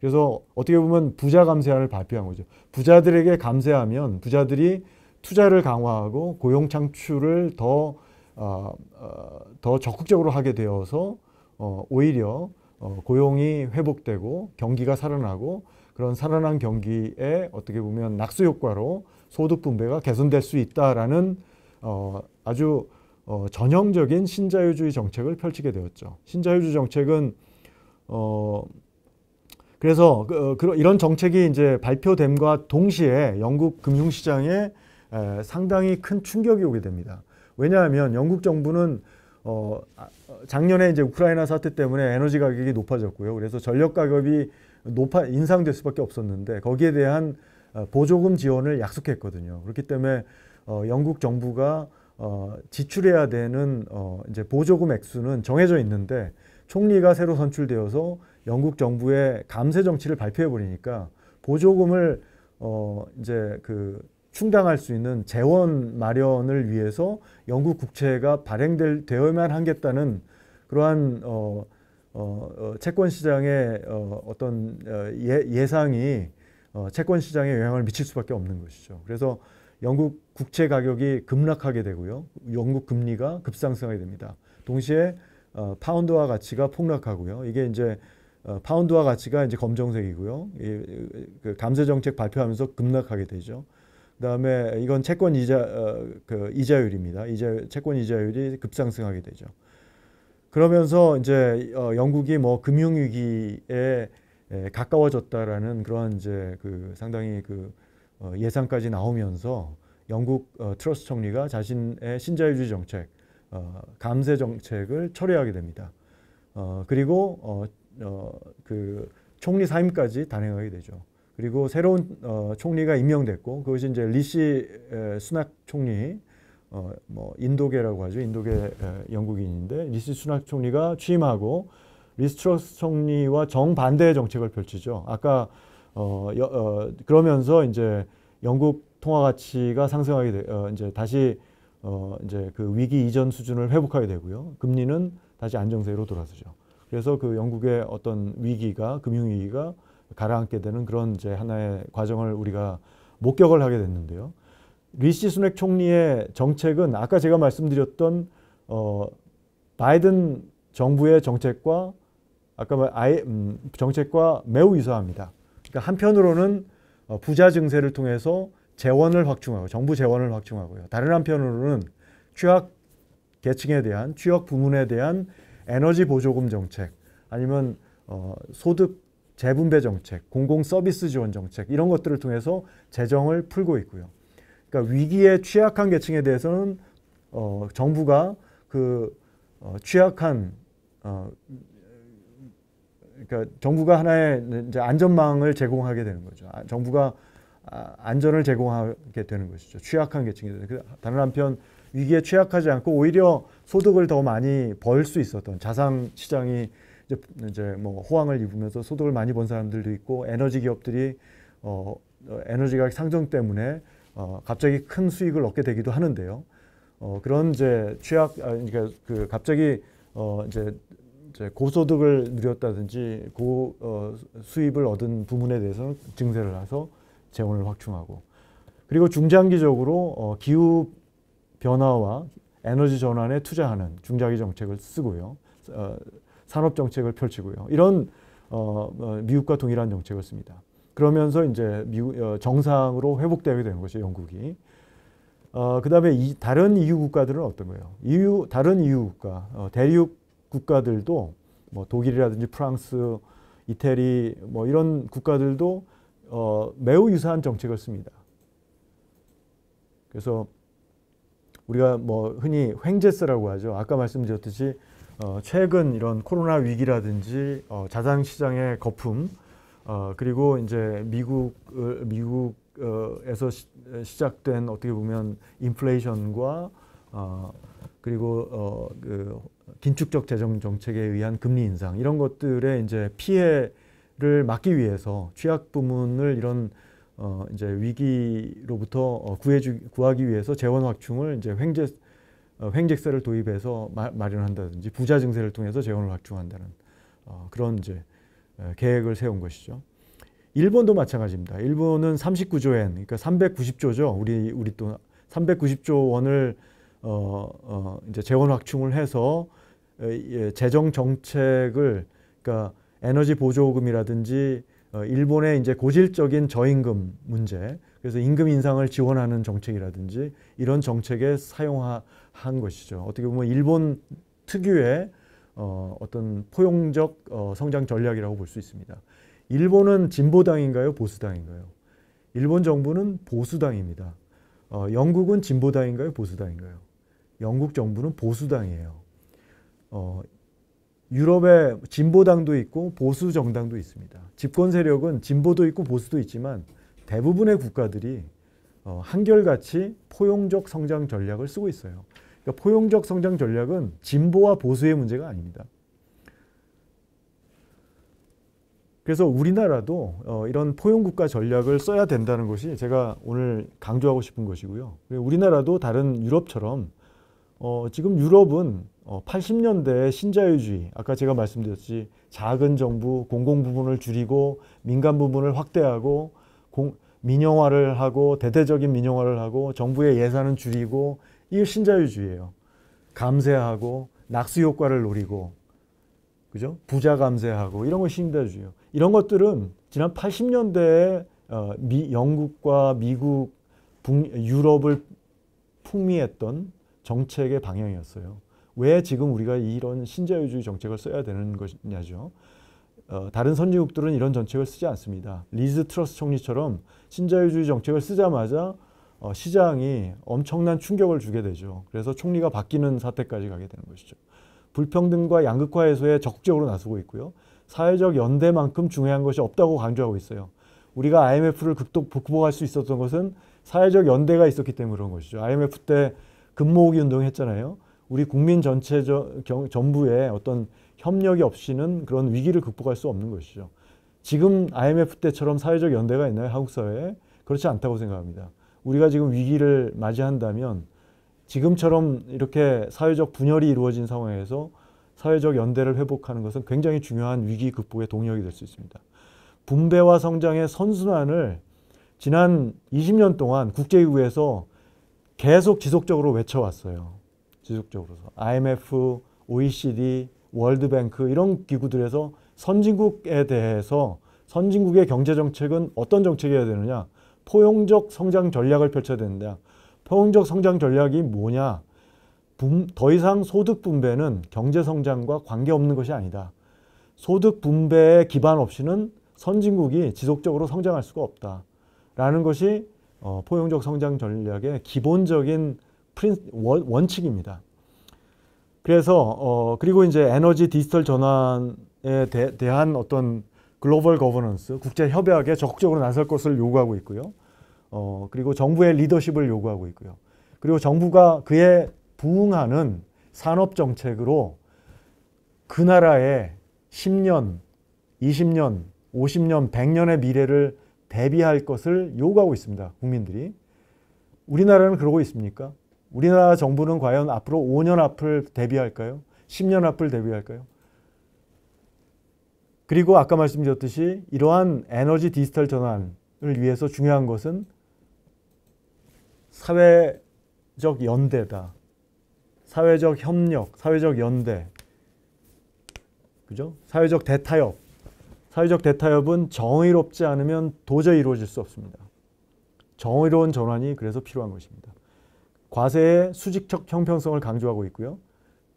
그래서 어떻게 보면 부자 감세안을 발표한 거죠. 부자들에게 감세하면 부자들이 투자를 강화하고 고용 창출을 더, 어, 어, 더 적극적으로 하게 되어서 어, 오히려 어, 고용이 회복되고 경기가 살아나고 그런 살아난 경기에 어떻게 보면 낙수 효과로 소득 분배가 개선될 수 있다라는 어, 아주 어, 전형적인 신자유주의 정책을 펼치게 되었죠. 신자유주의 정책은 어, 그래서 그, 그, 이런 정책이 이제 발표됨과 동시에 영국 금융시장에 에, 상당히 큰 충격이 오게 됩니다. 왜냐하면 영국 정부는 어, 아, 어, 작년에 이제 우크라이나 사태 때문에 에너지 가격이 높아졌고요. 그래서 전력 가격이 높아 인상될 수밖에 없었는데 거기에 대한 어, 보조금 지원을 약속했거든요. 그렇기 때문에 어, 영국 정부가 어, 지출해야 되는 어, 이제 보조금 액수는 정해져 있는데 총리가 새로 선출되어서 영국 정부의 감세 정치를 발표해 버리니까 보조금을 어, 이제 그 충당할 수 있는 재원 마련을 위해서 영국 국채가 발행될 되어야만 하겠다는 그러한 어, 어, 어 채권 시장의 어, 어떤 어, 예, 예상이 어, 채권 시장에 영향을 미칠 수밖에 없는 것이죠. 그래서 영국 국채 가격이 급락하게 되고요. 영국 금리가 급상승하게 됩니다. 동시에 어, 파운드화 가치가 폭락하고요. 이게 이제 어, 파운드화 가치가 이제 검정색이고요. 이, 그 감세 정책 발표하면서 급락하게 되죠. 그다음에 이건 채권 이자 어, 그 이자율입니다. 이자 채권 이자율이 급상승하게 되죠. 그러면서 이제 어, 영국이 뭐 금융 위기에 에, 예, 가까워졌다라는 그런 이제 그 상당히 그 어, 예상까지 나오면서 영국 어, 트러스 총리가 자신의 신자유주의 정책, 어, 감세 정책을 철회하게 됩니다. 어, 그리고 어, 어, 그 총리 사임까지 단행하게 되죠. 그리고 새로운 어, 총리가 임명됐고 그것이 이제 리시 에, 수낙 총리 어, 뭐 인도계라고 하죠. 인도계 에, 영국인인데 리시 수낙 총리가 취임하고 리스트러스 총리와 정반대의 정책을 펼치죠. 아까 어, 여, 어, 그러면서 이제 영국 통화 가치가 상승하게 되, 어, 이제 다시 어, 이제 그 위기 이전 수준을 회복하게 되고요. 금리는 다시 안정세로 돌아서죠. 그래서 그 영국의 어떤 위기가 금융 위기가 가라앉게 되는 그런 이제 하나의 과정을 우리가 목격을 하게 됐는데요. 리시 순핵 총리의 정책은 아까 제가 말씀드렸던 어, 바이든 정부의 정책과 아까 말 아예 음, 정책과 매우 유사합니다. 그러니까 한편으로는 어, 부자 증세를 통해서 재원을 확충하고 정부 재원을 확충하고요. 다른 한편으로는 취약 계층에 대한 취약 부문에 대한 에너지 보조금 정책 아니면 어, 소득 재분배 정책, 공공 서비스 지원 정책 이런 것들을 통해서 재정을 풀고 있고요. 그러니까 위기에 취약한 계층에 대해서는 어, 정부가 그 어, 취약한 어, 그러니까 정부가 하나의 이제 안전망을 제공하게 되는 거죠. 아, 정부가 아, 안전을 제공하게 되는 것이죠. 취약한 계층이 되는. 그 다른 한편 위기에 취약하지 않고 오히려 소득을 더 많이 벌 수 있었던 자산 시장이 이제, 이제 뭐 호황을 입으면서 소득을 많이 번 사람들도 있고 에너지 기업들이 어 에너지 가격 상승 때문에 어 갑자기 큰 수익을 얻게 되기도 하는데요. 어 그런 이제 취약 아, 그러니까 그 갑자기 어 이제 이제 고소득을 누렸다든지 고 어, 수입을 얻은 부문에 대해서 증세를 해서 재원을 확충하고 그리고 중장기적으로 어, 기후 변화와 에너지 전환에 투자하는 중장기 정책을 쓰고요. 어, 산업 정책을 펼치고요. 이런 어, 어 미국과 동일한 정책을 씁니다. 그러면서 이제 미국 어, 정상으로 회복되게 되는 것이 영국이. 어, 그다음에 다른 EU 국가들은 어떤 거예요? EU 다른 EU 국가 어, 대륙 국가들도 뭐 독일이라든지 프랑스, 이태리 뭐 이런 국가들도 어, 매우 유사한 정책을 씁니다. 그래서 우리가 뭐 흔히 횡재세라고 하죠. 아까 말씀드렸듯이 어, 최근 이런 코로나 위기라든지 어, 자산 시장의 거품 어, 그리고 이제 미국 어, 미국에서 시, 작된 어떻게 보면 인플레이션과 어, 그리고 어, 그 긴축적 재정 정책에 의한 금리 인상 이런 것들의 이제 피해를 막기 위해서 취약 부문을 이런 어, 이제 위기로부터 어, 구해주 구하기 위해서 재원 확충을 이제 횡재 어, 횡재세를 도입해서 마, 마련한다든지 부자 증세를 통해서 재원을 확충한다는 어, 그런 이제 에, 계획을 세운 것이죠. 일본도 마찬가지입니다. 일본은 39조 엔, 그러니까 390조죠. 우리 우리 또 390조 원을 어, 어, 이제 재원 확충을 해서 예, 재정 정책을 그러니까 에너지 보조금이라든지 어, 일본의 이제 고질적인 저임금 문제 그래서 임금 인상을 지원하는 정책이라든지 이런 정책에 사용한 것이죠. 어떻게 보면 일본 특유의 어, 어떤 포용적 어, 성장 전략이라고 볼 수 있습니다. 일본은 진보당인가요? 보수당인가요? 일본 정부는 보수당입니다. 어, 영국은 진보당인가요? 보수당인가요? 영국 정부는 보수당이에요. 어, 유럽의 진보당도 있고 보수 정당도 있습니다. 집권 세력은 진보도 있고 보수도 있지만 대부분의 국가들이 어, 한결같이 포용적 성장 전략을 쓰고 있어요. 그러니까 포용적 성장 전략은 진보와 보수의 문제가 아닙니다. 그래서 우리나라도 어, 이런 포용국가 전략을 써야 된다는 것이 제가 오늘 강조하고 싶은 것이고요. 우리나라도 다른 유럽처럼 어, 지금 유럽은 80년대 어, 신자유주의, 아까 제가 말씀드렸지 작은 정부, 공공 부분을 줄이고 민간 부분을 확대하고 공, 민영화를 하고 대대적인 민영화를 하고 정부의 예산은 줄이고 이게 신자유주의예요. 감세하고 낙수 효과를 노리고 그죠? 부자 감세하고 이런 것이 신자유주의예요. 이런 것들은 지난 80년대에 어, 미, 영국과 미국, 북, 유럽을 풍미했던 정책의 방향이었어요. 왜 지금 우리가 이런 신자유주의 정책을 써야 되는 것이냐죠. 어, 다른 선진국들은 이런 정책을 쓰지 않습니다. 리즈 트러스 총리처럼 신자유주의 정책을 쓰자마자 어, 시장이 엄청난 충격을 주게 되죠. 그래서 총리가 바뀌는 사태까지 가게 되는 것이죠. 불평등과 양극화 해소에 적극적으로 나서고 있고요. 사회적 연대만큼 중요한 것이 없다고 강조하고 있어요. 우리가 IMF를 극복, 극복할 수 있었던 것은 사회적 연대가 있었기 때문에 그런 것이죠. IMF 때 금모으기 운동 했잖아요. 우리 국민 전체 전부의 어떤 협력이 없이는 그런 위기를 극복할 수 없는 것이죠. 지금 IMF 때처럼 사회적 연대가 있나요? 한국 사회에? 그렇지 않다고 생각합니다. 우리가 지금 위기를 맞이한다면 지금처럼 이렇게 사회적 분열이 이루어진 상황에서 사회적 연대를 회복하는 것은 굉장히 중요한 위기 극복의 동력이 될 수 있습니다. 분배와 성장의 선순환을 지난 20년 동안 국제기구에서 계속 지속적으로 외쳐왔어요. 지속적으로. IMF, OECD, 월드뱅크 이런 기구들에서 선진국에 대해서 선진국의 경제 정책은 어떤 정책이어야 되느냐? 포용적 성장 전략을 펼쳐야 된다. 포용적 성장 전략이 뭐냐? 더 이상 소득 분배는 경제 성장과 관계없는 것이 아니다. 소득 분배의 기반 없이는 선진국이 지속적으로 성장할 수가 없다. 라는 것이 어, 포용적 성장 전략의 기본적인 원, 칙입니다 그래서 어, 그리고 이제 에너지 디지털 전환에 대, 한 어떤 글로벌 거버넌스 국제 협약에 적극적으로 나설 것을 요구하고 있고요. 어, 그리고 정부의 리더십을 요구하고 있고요. 그리고 정부가 그에 부응하는 산업 정책으로 그 나라의 10년, 20년, 50년, 100년의 미래를 대비할 것을 요구하고 있습니다. 국민들이. 우리나라는 그러고 있습니까? 우리나라 정부는 과연 앞으로 5년 앞을 대비할까요? 10년 앞을 대비할까요? 그리고 아까 말씀드렸듯이 이러한 에너지 디지털 전환을 위해서 중요한 것은 사회적 연대다. 사회적 협력, 사회적 연대. 그죠? 사회적 대타협. 사회적 대타협은 정의롭지 않으면 도저히 이루어질 수 없습니다. 정의로운 전환이 그래서 필요한 것입니다. 과세의 수직적 형평성을 강조하고 있고요.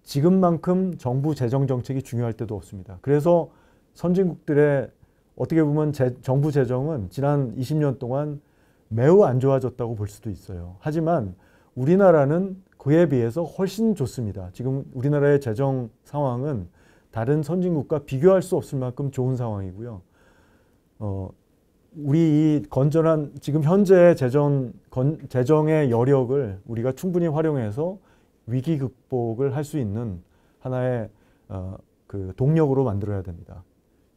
지금만큼 정부 재정 정책이 중요할 때도 없습니다. 그래서 선진국들의 어떻게 보면 제, 정부 재정은 지난 20년 동안 매우 안 좋아졌다고 볼 수도 있어요. 하지만 우리나라는 그에 비해서 훨씬 좋습니다. 지금 우리나라의 재정 상황은 다른 선진국과 비교할 수 없을 만큼 좋은 상황이고요. 어, 우리 이 건전한 지금 현재의 재정 건, 재정의 여력을 우리가 충분히 활용해서 위기 극복을 할 수 있는 하나의 어, 그 동력으로 만들어야 됩니다.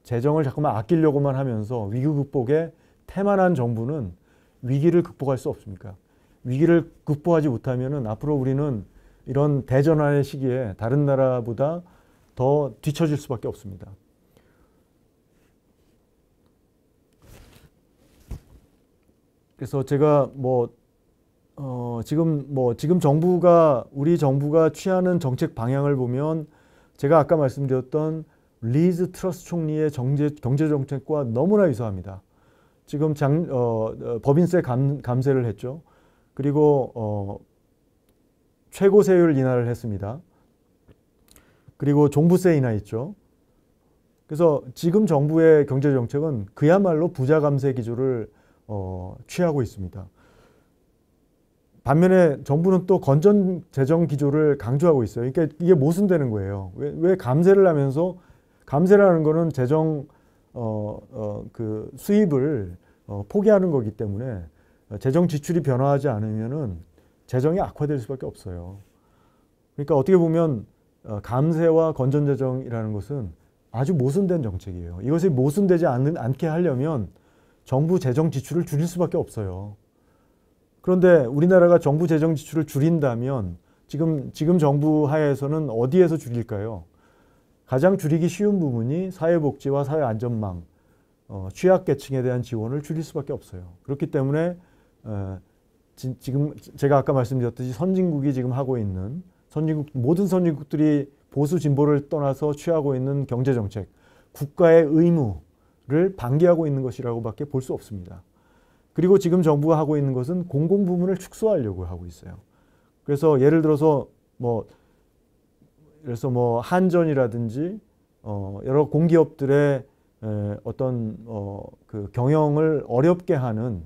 재정을 자꾸만 아끼려고만 하면서 위기 극복에 태만한 정부는 위기를 극복할 수 없습니까? 위기를 극복하지 못하면 앞으로 우리는 이런 대전환의 시기에 다른 나라보다 더 뒤처질 수밖에 없습니다. 그래서 제가 뭐 어, 지금 뭐 지금 정부가 우리 정부가 취하는 정책 방향을 보면 제가 아까 말씀드렸던 리즈 트러스 총리의 경제, 경제 정책과 너무나 유사합니다. 지금 장, 어, 어, 법인세 감, 감세를 했죠. 그리고 어, 최고 세율 인하를 했습니다. 그리고 종부세 인하 있죠. 그래서 지금 정부의 경제 정책은 그야말로 부자 감세 기조를 어, 취하고 있습니다. 반면에 정부는 또 건전 재정 기조를 강조하고 있어요. 그러니까 이게 모순되는 거예요. 왜, 왜 감세를 하면서 감세라는 거는 재정 어, 어, 그 수입을 어, 포기하는 거기 때문에 재정 지출이 변화하지 않으면 재정이 악화될 수밖에 없어요. 그러니까 어떻게 보면 어, 감세와 건전재정이라는 것은 아주 모순된 정책이에요. 이것이 모순되지 않는, 않게 하려면 정부 재정 지출을 줄일 수밖에 없어요. 그런데 우리나라가 정부 재정 지출을 줄인다면 지금, 지금 정부 하에서는 어디에서 줄일까요? 가장 줄이기 쉬운 부분이 사회복지와 사회안전망, 어, 취약계층에 대한 지원을 줄일 수밖에 없어요. 그렇기 때문에 어, 지, 금 제가 아까 말씀드렸듯이 선진국이 지금 하고 있는 선진국 모든 선진국들이 보수 진보를 떠나서 취하고 있는 경제 정책, 국가의 의무를 방기하고 있는 것이라고밖에 볼 수 없습니다. 그리고 지금 정부가 하고 있는 것은 공공 부문을 축소하려고 하고 있어요. 그래서 예를 들어서 뭐 그래서 뭐 한전이라든지 어 여러 공기업들의 에 어떤 어그 경영을 어렵게 하는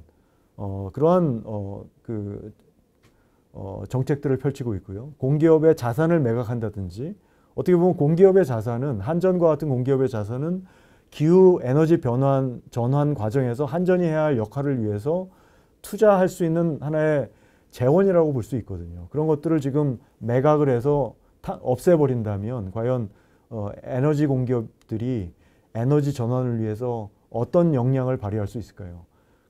어 그러한 어그 어, 정책들을 펼치고 있고요. 공기업의 자산을 매각한다든지 어떻게 보면 공기업의 자산은 한전과 같은 공기업의 자산은 기후 에너지 변환 전환 과정에서 한전이 해야 할 역할을 위해서 투자할 수 있는 하나의 재원이라고 볼 수 있거든요. 그런 것들을 지금 매각을 해서 타, 없애버린다면 과연 어, 에너지 공기업들이 에너지 전환을 위해서 어떤 역량을 발휘할 수 있을까요?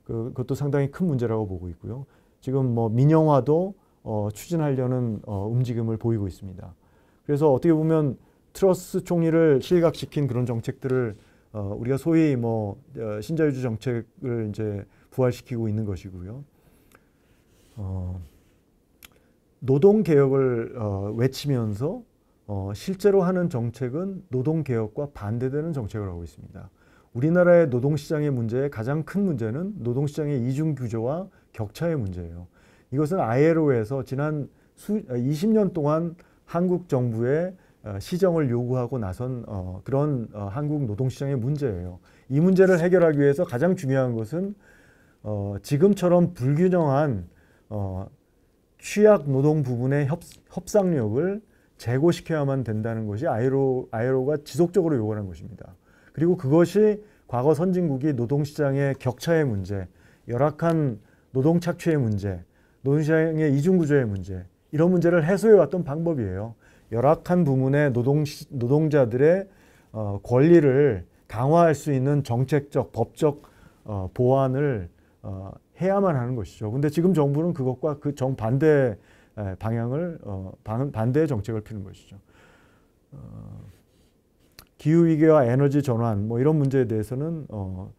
그, 그것도 상당히 큰 문제라고 보고 있고요. 지금 뭐 민영화도 어, 추진하려는 어, 움직임을 보이고 있습니다. 그래서 어떻게 보면 트러스 총리를 실각시킨 그런 정책들을 어, 우리가 소위 뭐 어, 신자유주 정책을 이제 부활시키고 있는 것이고요. 어, 노동 개혁을 어, 외치면서 어, 실제로 하는 정책은 노동 개혁과 반대되는 정책을 하고 있습니다. 우리나라의 노동시장의 문제의 가장 큰 문제는 노동시장의 이중 규제와 격차의 문제예요. 이것은 ILO에서 지난 수, 20년 어, 동안 한국 정부의 어, 시정을 요구하고 나선 어, 그런 어, 한국 노동시장의 문제예요. 이 문제를 해결하기 위해서 가장 중요한 것은 어, 지금처럼 불균형한 어, 취약 노동 부분의 협, 상력을 제고시켜야만 된다는 것이 ILO, ILO가 지속적으로 요구하는 것입니다. 그리고 그것이 과거 선진국이 노동시장의 격차의 문제, 열악한 노동 착취의 문제, 노동시장의 이중구조의 문제 이런 문제를 해소해왔던 방법이에요. 열악한 부문의 노동, 노동자들의 어, 권리를 강화할 수 있는 정책적, 법적 어, 보완을 어, 해야만 하는 것이죠. 근데 지금 정부는 그것과 그 정반대 방향을 어, 방, 반대의 정책을 피는 것이죠. 어, 기후 위기와 에너지 전환 뭐 이런 문제에 대해서는 어,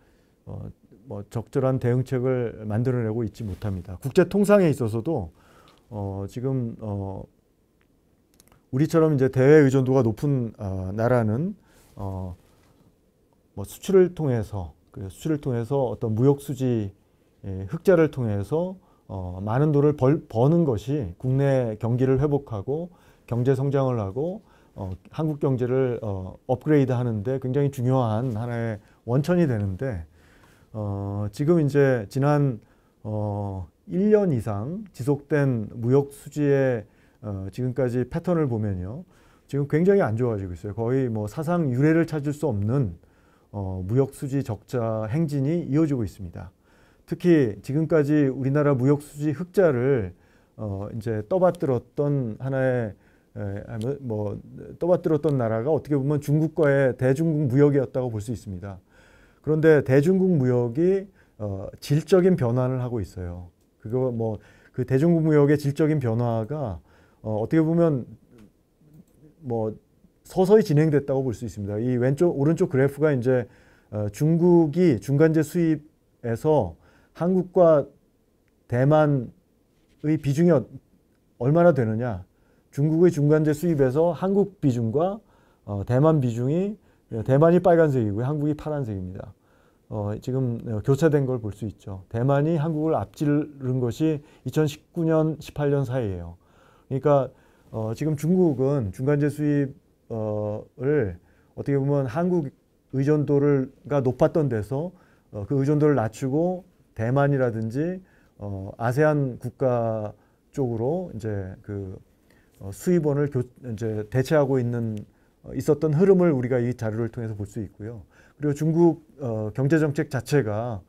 어, 뭐 적절한 대응책을 만들어내고 있지 못합니다. 국제 통상에 있어서도 어 지금 어 우리처럼 이제 대외 의존도가 높은 어 나라는 어뭐 수출을 통해서 그 수출을 통해서 어떤 무역 수지 예, 흑자를 통해서 어 많은 돈을 벌, 버는 것이 국내 경기를 회복하고 경제 성장을 하고 어, 한국 경제를 어, 업그레이드 하는데 굉장히 중요한 하나의 원천이 되는데 어, 지금 이제 지난 어, 1년 이상 지속된 무역 수지의 어, 지금까지 패턴을 보면요. 지금 굉장히 안 좋아지고 있어요. 거의 뭐 사상 유례를 찾을 수 없는 어, 무역 수지 적자 행진이 이어지고 있습니다. 특히 지금까지 우리나라 무역 수지 흑자를 어, 이제 떠받들었던 하나의 에, 뭐 떠받들었던 나라가 어떻게 보면 중국과의 대중국 무역이었다고 볼 수 있습니다. 그런데 대중국 무역이 어, 질적인 변화를 하고 있어요. 그거 뭐 그 대중국 무역의 질적인 변화가 어, 어떻게 보면 뭐 서서히 진행됐다고 볼 수 있습니다. 이 왼쪽 오른쪽 그래프가 이제 어, 중국이 중간재 수입에서 한국과 대만의 비중이 어, 얼마나 되느냐? 중국의 중간재 수입에서 한국 비중과 어, 대만 비중이 예, 대만이 빨간색이고요. 한국이 파란색입니다. 어, 지금 어, 교체된 걸 볼 수 있죠. 대만이 한국을 앞지른 것이 2019년, 18년 사이에요. 그러니까 어, 지금 중국은 중간재 수입을 어, 어떻게 보면 한국 의존도가 높았던 데서 어, 그 의존도를 낮추고 대만이라든지 어, 아세안 국가 쪽으로 이제 그 어, 수입원을 교, 이제 대체하고 있는 어, 있었던 흐름을 우리가 이 자료를 통해서 볼 수 있고요. 그리고 중국 어, 경제 정책 자체가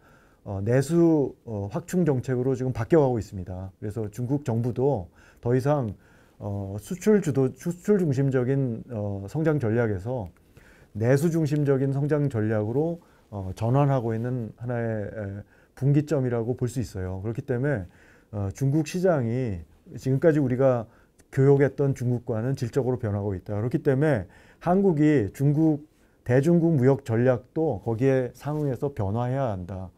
어, 내수 어, 확충 정책으로 지금 바뀌어가고 있습니다. 그래서 중국 정부도 더 이상 어, 수출 주도 수출 중심적인 어, 성장 전략에서 내수 중심적인 성장 전략으로 어, 전환하고 있는 하나의 에, 분기점이라고 볼 수 있어요. 그렇기 때문에 어, 중국 시장이 지금까지 우리가 교역했던 중국과는 질적으로 변하고 있다. 그렇기 때문에 한국이 중국 대중국 무역 전략도 거기에 상응해서 변화해야 한다.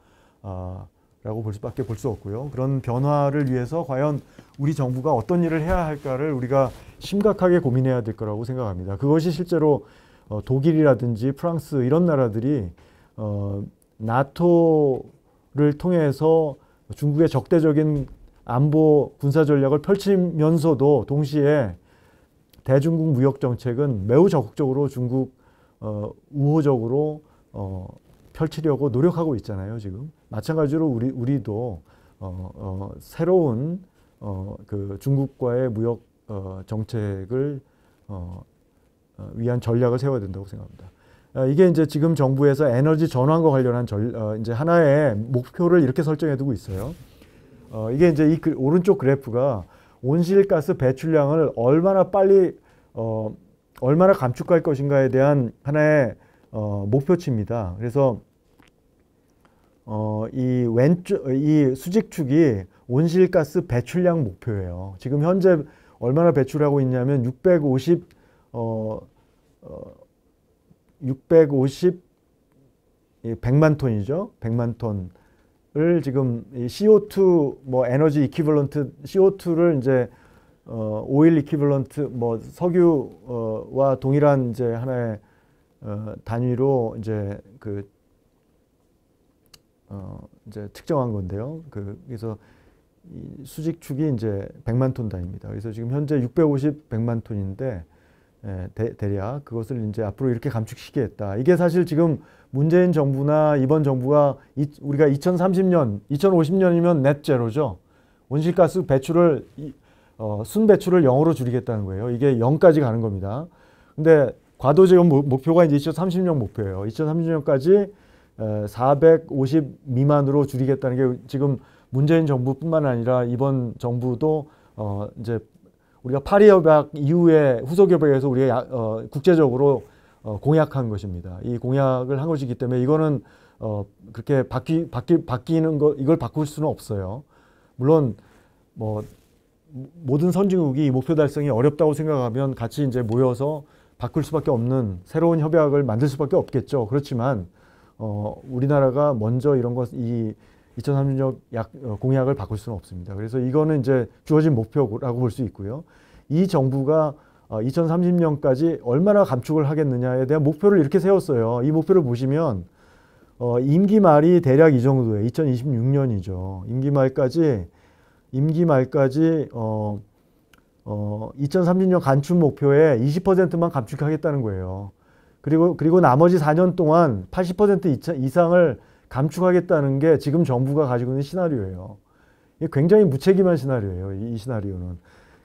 아, 라고 볼 수밖에 볼 수 없고요. 그런 변화를 위해서 과연 우리 정부가 어떤 일을 해야 할까를 우리가 심각하게 고민해야 될 거라고 생각합니다. 그것이 실제로 어, 독일이라든지 프랑스 이런 나라들이 어, 나토를 통해서 중국의 적대적인 안보 군사 전략을 펼치면서도 동시에 대중국 무역 정책은 매우 적극적으로 중국 어, 우호적으로 어, 펼치려고 노력하고 있잖아요. 지금 마찬가지로 우리 우리도 어, 어, 새로운 어, 그 중국과의 무역 어, 정책을 어, 어, 위한 전략을 세워야 된다고 생각합니다. 어, 이게 이제 지금 정부에서 에너지 전환과 관련한 전, 어, 이제 하나의 목표를 이렇게 설정해두고 있어요. 어, 이게 이제 이 그, 오른쪽 그래프가 온실가스 배출량을 얼마나 빨리 어, 얼마나 감축할 것인가에 대한 하나의 어, 목표치입니다. 그래서 어, 이 왼쪽 이 수직축이 온실가스 배출량 목표예요. 지금 현재 얼마나 배출하고 있냐면 650 어, 어650 100만 예, 톤이죠. 100만 톤. 을 지금 이 CO2 뭐 에너지 이퀴벌런트 CO2를 이제 어 오일 이퀴벌런트 뭐 석유와 어, 동일한 이제 하나의 어 단위로 이제 그 어 이제 특정한 건데요. 그 그래서 이 수직축이 이제 100만 톤 단위입니다. 그래서 지금 현재 650 100만 톤인데 예, 대, 대략 그것을 이제 앞으로 이렇게 감축시키겠다. 이게 사실 지금 문재인 정부나 이번 정부가 이, 우리가 2030년, 2050년이면 넷 제로죠. 온실가스 배출을 어, 순배출을 0으로 줄이겠다는 거예요. 이게 0까지 가는 겁니다. 근데 과도제금 목표가 이제 2030년 목표예요. 2030년까지 450 미만으로 줄이겠다는 게 지금 문재인 정부뿐만 아니라 이번 정부도 어 이제 우리가 파리 협약 이후에 후속 협약에서 우리가 어, 국제적으로 어, 공약한 것입니다. 이 공약을 한 것이기 때문에 이거는 어, 그렇게 바뀌, 바뀌, 바뀌는 거, 이걸 바꿀 수는 없어요. 물론, 뭐, 모든 선진국이 목표 달성이 어렵다고 생각하면 같이 이제 모여서 바꿀 수밖에 없는 새로운 협약을 만들 수밖에 없겠죠. 그렇지만, 어, 우리나라가 먼저 이런 것, 이 2030년 약, 어, 공약을 바꿀 수는 없습니다. 그래서 이거는 이제 주어진 목표라고 볼 수 있고요. 이 정부가 2030년까지 어, 얼마나 감축을 하겠느냐에 대한 목표를 이렇게 세웠어요. 이 목표를 보시면 어, 임기 말이 대략 이 정도예요. 2026년이죠. 임기 말까지 임기 말까지 어, 어, 2030년 감축 목표의 20%만 감축하겠다는 거예요. 그리고 그리고 나머지 4년 동안 80% 이상을 감축하겠다는 게 지금 정부가 가지고 있는 시나리오예요. 굉장히 무책임한 시나리오예요. 이, 이 시나리오는.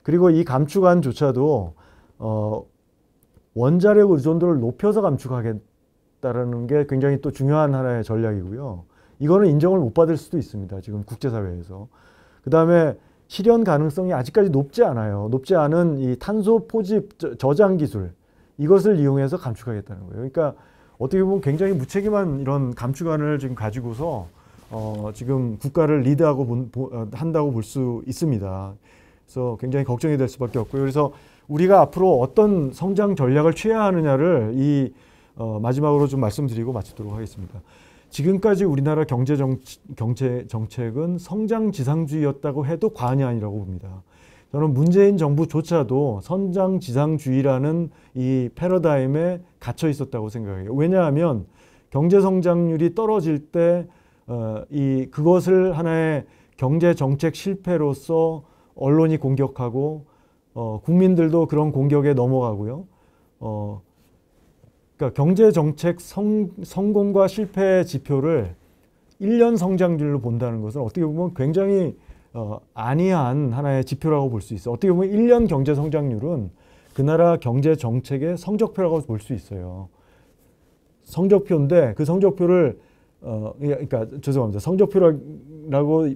그리고 이 감축안조차도 어, 원자력 의존도를 높여서 감축하겠다라는 게 굉장히 또 중요한 하나의 전략이고요. 이거는 인정을 못 받을 수도 있습니다. 지금 국제사회에서. 그 다음에 실현 가능성이 아직까지 높지 않아요. 높지 않은 이 탄소 포집 저장 기술 이것을 이용해서 감축하겠다는 거예요. 그러니까 어떻게 보면 굉장히 무책임한 이런 감축안을 지금 가지고서 어, 지금 국가를 리드하고 본, 보, 어, 한다고 볼 수 있습니다. 그래서 굉장히 걱정이 될 수밖에 없고요. 그래서 우리가 앞으로 어떤 성장 전략을 취해야 하느냐를 이 어, 마지막으로 좀 말씀드리고 마치도록 하겠습니다. 지금까지 우리나라 경제 정치, 정책은 성장 지상주의였다고 해도 과언이 아니라고 봅니다. 저는 문재인 정부조차도 선장 지상주의라는 이 패러다임에 갇혀 있었다고 생각해요. 왜냐하면 경제 성장률이 떨어질 때, 어, 그것을 하나의 경제 정책 실패로서 언론이 공격하고 어, 국민들도 그런 공격에 넘어가고요. 어, 그러니까 경제 정책 성, 성공과 실패 지표를 1년 성장률로 본다는 것은 어떻게 보면 굉장히 어, 안이한 하나의 지표라고 볼 수 있어요. 어떻게 보면 1년 경제 성장률은 그 나라 경제 정책의 성적표라고 볼 수 있어요. 성적표인데 그 성적표를 어, 예, 그러니까 죄송합니다. 성적표라고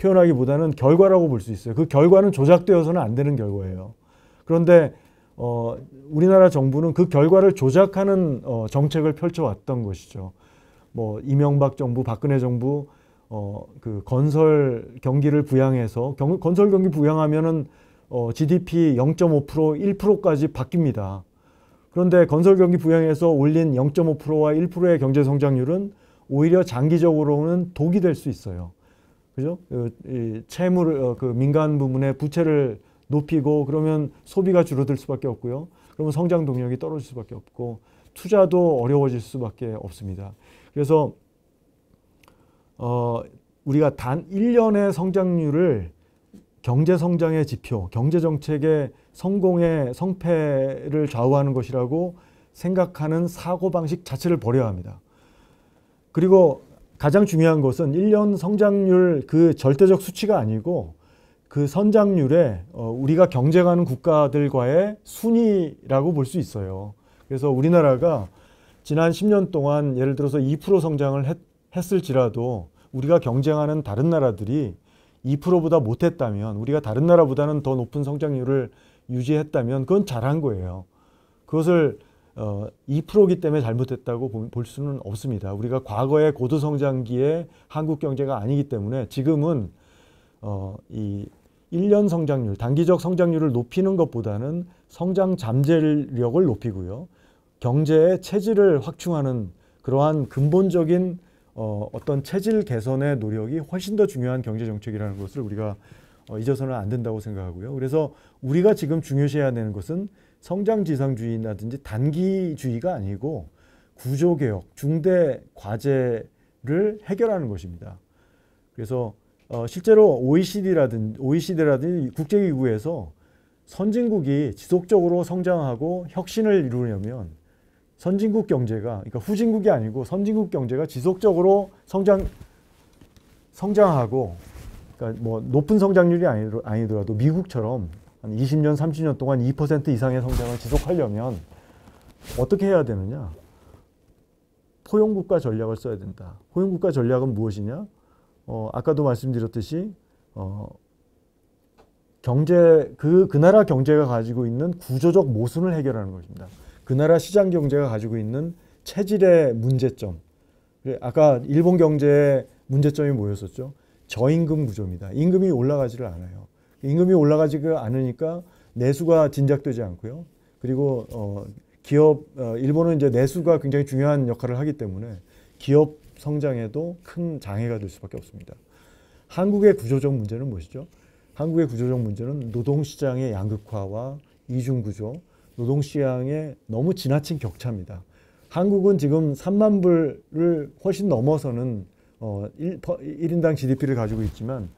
표현하기보다는 결과라고 볼 수 있어요. 그 결과는 조작되어서는 안 되는 결과예요. 그런데 어, 우리나라 정부는 그 결과를 조작하는 어, 정책을 펼쳐왔던 것이죠. 뭐 이명박 정부, 박근혜 정부 어, 그 건설 경기를 부양해서 경, 건설 경기 부양하면은 어, GDP 0.5% 1%까지 바뀝니다. 그런데 건설 경기 부양해서 올린 0.5%와 1%의 경제 성장률은 오히려 장기적으로는 독이 될 수 있어요. 그죠? 그, 채무를 어, 그 민간 부문의 부채를 높이고 그러면 소비가 줄어들 수밖에 없고요. 그러면 성장 동력이 떨어질 수밖에 없고 투자도 어려워질 수밖에 없습니다. 그래서 어 우리가 단 1년의 성장률을 경제 성장의 지표, 경제 정책의 성공의 성패를 좌우하는 것이라고 생각하는 사고 방식 자체를 버려야 합니다. 그리고 가장 중요한 것은 1년 성장률 그 절대적 수치가 아니고 그성장률에 어, 우리가 경쟁하는 국가들과의 순위라고 볼 수 있어요. 그래서 우리나라가 지난 10년 동안 예를 들어서 2% 성장을 했, 했을지라도 우리가 경쟁하는 다른 나라들이 2%보다 못했다면 우리가 다른 나라보다는 더 높은 성장률을 유지했다면 그건 잘한 거예요. 그것을 어, 2%이기 때문에 잘못됐다고 볼 수는 없습니다. 우리가 과거의 고도성장기에 한국 경제가 아니기 때문에 지금은 어, 이 1년 성장률, 단기적 성장률을 높이는 것보다는 성장 잠재력을 높이고요. 경제의 체질을 확충하는 그러한 근본적인 어, 어떤 체질 개선의 노력이 훨씬 더 중요한 경제 정책이라는 것을 우리가 어, 잊어서는 안 된다고 생각하고요. 그래서 우리가 지금 중요시해야 되는 것은 성장 지상주의라든지 단기주의가 아니고 구조개혁, 중대 과제를 해결하는 것입니다. 그래서 어, 실제로 OECD라든지, OECD라든지 국제기구에서 선진국이 지속적으로 성장하고 혁신을 이루려면 선진국 경제가, 그러니까 후진국이 아니고 선진국 경제가 지속적으로 성장, 성장하고, 그러니까 뭐 높은 성장률이 아니더라도 미국처럼 한 20년, 30년 동안 2% 이상의 성장을 지속하려면 어떻게 해야 되느냐? 포용국가 전략을 써야 된다. 포용국가 전략은 무엇이냐? 어, 아까도 말씀드렸듯이 어, 경제 그, 그 나라 경제가 가지고 있는 구조적 모순을 해결하는 것입니다. 그 나라 시장 경제가 가지고 있는 체질의 문제점. 아까 일본 경제의 문제점이 뭐였었죠? 저임금 구조입니다. 임금이 올라가지를 않아요. 임금이 올라가지 않으니까 내수가 진작되지 않고요. 그리고 어, 기업 어, 일본은 이제 내수가 굉장히 중요한 역할을 하기 때문에 기업 성장에도 큰 장애가 될 수밖에 없습니다. 한국의 구조적 문제는 무엇이죠? 한국의 구조적 문제는 노동시장의 양극화와 이중구조, 노동시장의 너무 지나친 격차입니다. 한국은 지금 3만 불을 훨씬 넘어서는 어, 1, 인당 GDP를 가지고 있지만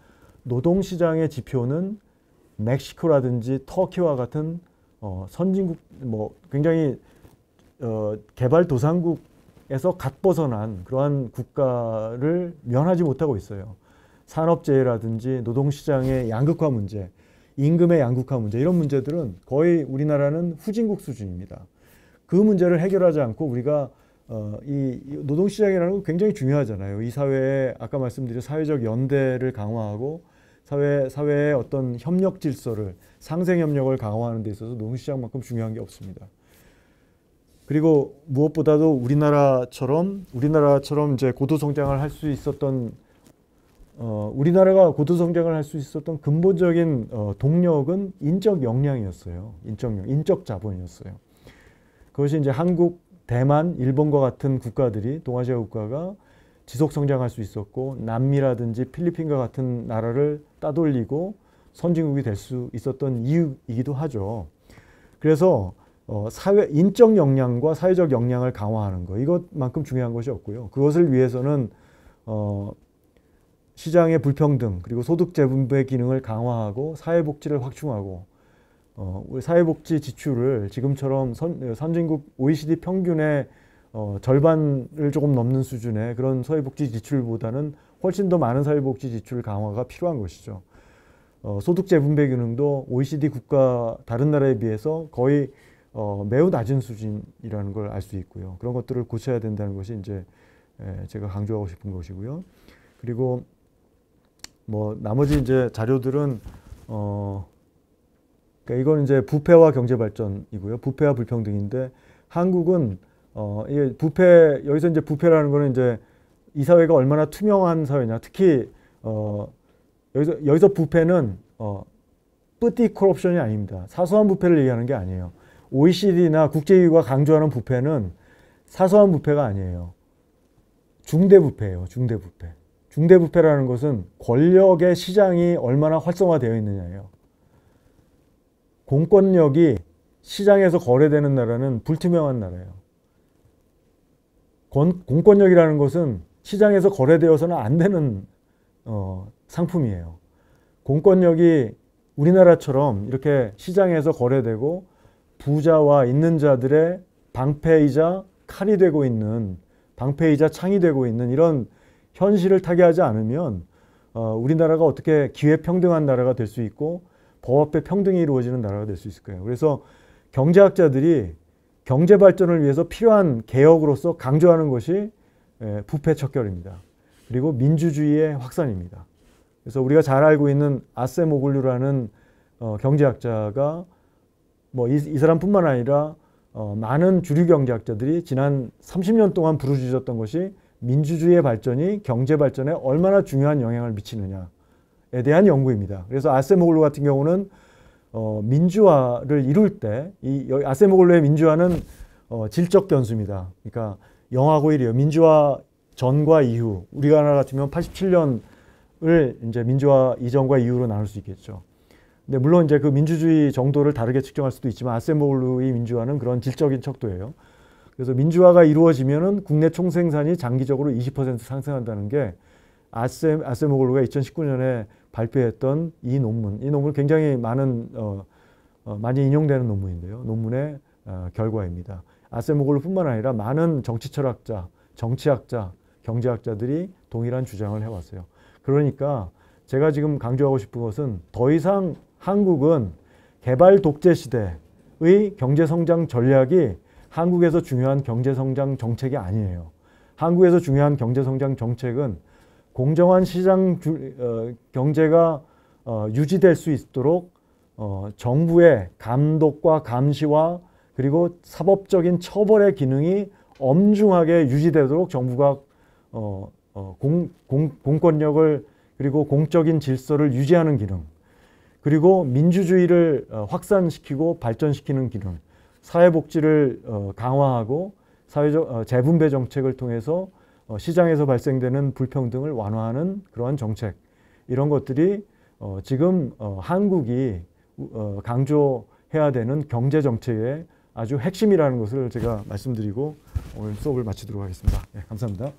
노동시장의 지표는 멕시코라든지 터키와 같은 어, 선진국 뭐 굉장히 어, 개발도상국에서 갓 벗어난 그러한 국가를 면하지 못하고 있어요. 산업재해라든지 노동시장의 양극화 문제, 임금의 양극화 문제 이런 문제들은 거의 우리나라는 후진국 수준입니다. 그 문제를 해결하지 않고 우리가 어, 이 노동시장이라는 건 굉장히 중요하잖아요. 이 사회에 아까 말씀드린 사회적 연대를 강화하고 사회 사회의 어떤 협력 질서를 상생 협력을 강화하는 데 있어서 노동시장만큼 중요한 게 없습니다. 그리고 무엇보다도 우리나라처럼 우리나라처럼 이제 고도 성장을 할 수 있었던 어, 우리나라가 고도 성장을 할 수 있었던 근본적인 어, 동력은 인적 역량이었어요. 인적 인적 자본이었어요. 그것이 이제 한국, 대만, 일본과 같은 국가들이 동아시아 국가가 지속 성장할 수 있었고 남미라든지 필리핀과 같은 나라를 따돌리고 선진국이 될 수 있었던 이유이기도 하죠. 그래서 어, 사회 인적 역량과 사회적 역량을 강화하는 것 이것만큼 중요한 것이 없고요. 그것을 위해서는 어, 시장의 불평등 그리고 소득 재분배 기능을 강화하고 사회복지를 확충하고 어, 우리 사회복지 지출을 지금처럼 선, 선진국 OECD 평균의 어, 절반을 조금 넘는 수준의 그런 사회복지 지출보다는 훨씬 더 많은 사회복지 지출 강화가 필요한 것이죠. 어, 소득 재분배 균형도 OECD 국가 다른 나라에 비해서 거의 어, 매우 낮은 수준이라는 걸 알 수 있고요. 그런 것들을 고쳐야 된다는 것이 이제 예, 제가 강조하고 싶은 것이고요. 그리고 뭐 나머지 이제 자료들은 어 그러니까 이건 이제 부패와 경제 발전이고요. 부패와 불평등인데 한국은 어, 이게 부패 여기서 이제 부패라는 거는 이제 이 사회가 얼마나 투명한 사회냐. 특히 어, 여기서 여기서 부패는 어, 뿌띠 콜옵션이 아닙니다. 사소한 부패를 얘기하는 게 아니에요. OECD나 국제기구가 강조하는 부패는 사소한 부패가 아니에요. 중대 부패예요. 중대 부패. 중대 부패라는 것은 권력의 시장이 얼마나 활성화되어 있느냐예요. 공권력이 시장에서 거래되는 나라는 불투명한 나라예요. 권, 공권력이라는 것은 시장에서 거래되어서는 안 되는 어, 상품이에요. 공권력이 우리나라처럼 이렇게 시장에서 거래되고 부자와 있는 자들의 방패이자 칼이 되고 있는 방패이자 창이 되고 있는 이런 현실을 타개하지 않으면 어, 우리나라가 어떻게 기회 평등한 나라가 될 수 있고 법 앞에 평등이 이루어지는 나라가 될 수 있을 거예요. 그래서 경제학자들이 경제 발전을 위해서 필요한 개혁으로서 강조하는 것이 예, 부패 척결입니다. 그리고 민주주의의 확산입니다. 그래서 우리가 잘 알고 있는 아세 모글류라는 어, 경제학자가 뭐이 이 사람뿐만 아니라 어, 많은 주류 경제학자들이 지난 30년 동안 부르짖었던 것이 민주주의의 발전이 경제 발전에 얼마나 중요한 영향을 미치느냐에 대한 연구입니다. 그래서 아세 모글루 같은 경우는 어, 민주화를 이룰 때이 아세모글로의 민주화는 어, 질적 변수입니다. 그러니까 영하고일이에요 민주화 전과 이후 우리나라 같으면 87년을 이제 민주화 이전과 이후로 나눌 수 있겠죠. 근데 물론 이제 그 민주주의 정도를 다르게 측정할 수도 있지만 아세모글로의 민주화는 그런 질적인 척도예요. 그래서 민주화가 이루어지면은 국내 총생산이 장기적으로 20% 상승한다는 게 아셈 아세모글루가 2019년에 발표했던 이 논문, 이 논문 굉장히 많은 어, 어, 많이 인용되는 논문인데요. 논문의 어, 결과입니다. 아세모글로뿐만 아니라 많은 정치철학자, 정치학자, 경제학자들이 동일한 주장을 해왔어요. 그러니까 제가 지금 강조하고 싶은 것은 더 이상 한국은 개발 독재 시대의 경제성장 전략이 한국에서 중요한 경제성장 정책이 아니에요. 한국에서 중요한 경제성장 정책은 공정한 시장 주, 어, 경제가 어, 유지될 수 있도록 어, 정부의 감독과 감시와 그리고 사법적인 처벌의 기능이 엄중하게 유지되도록 정부가 어, 어, 공, 공, 공권력을 그리고 공적인 질서를 유지하는 기능 그리고 민주주의를 어, 확산시키고 발전시키는 기능 사회복지를 어, 강화하고 사회적 어, 재분배 정책을 통해서 어, 시장에서 발생되는 불평등을 완화하는 그러한 정책 이런 것들이 어, 지금 어, 한국이 강조해야 되는 경제 정책의 아주 핵심이라는 것을 제가 말씀드리고 오늘 수업을 마치도록 하겠습니다. 네, 감사합니다.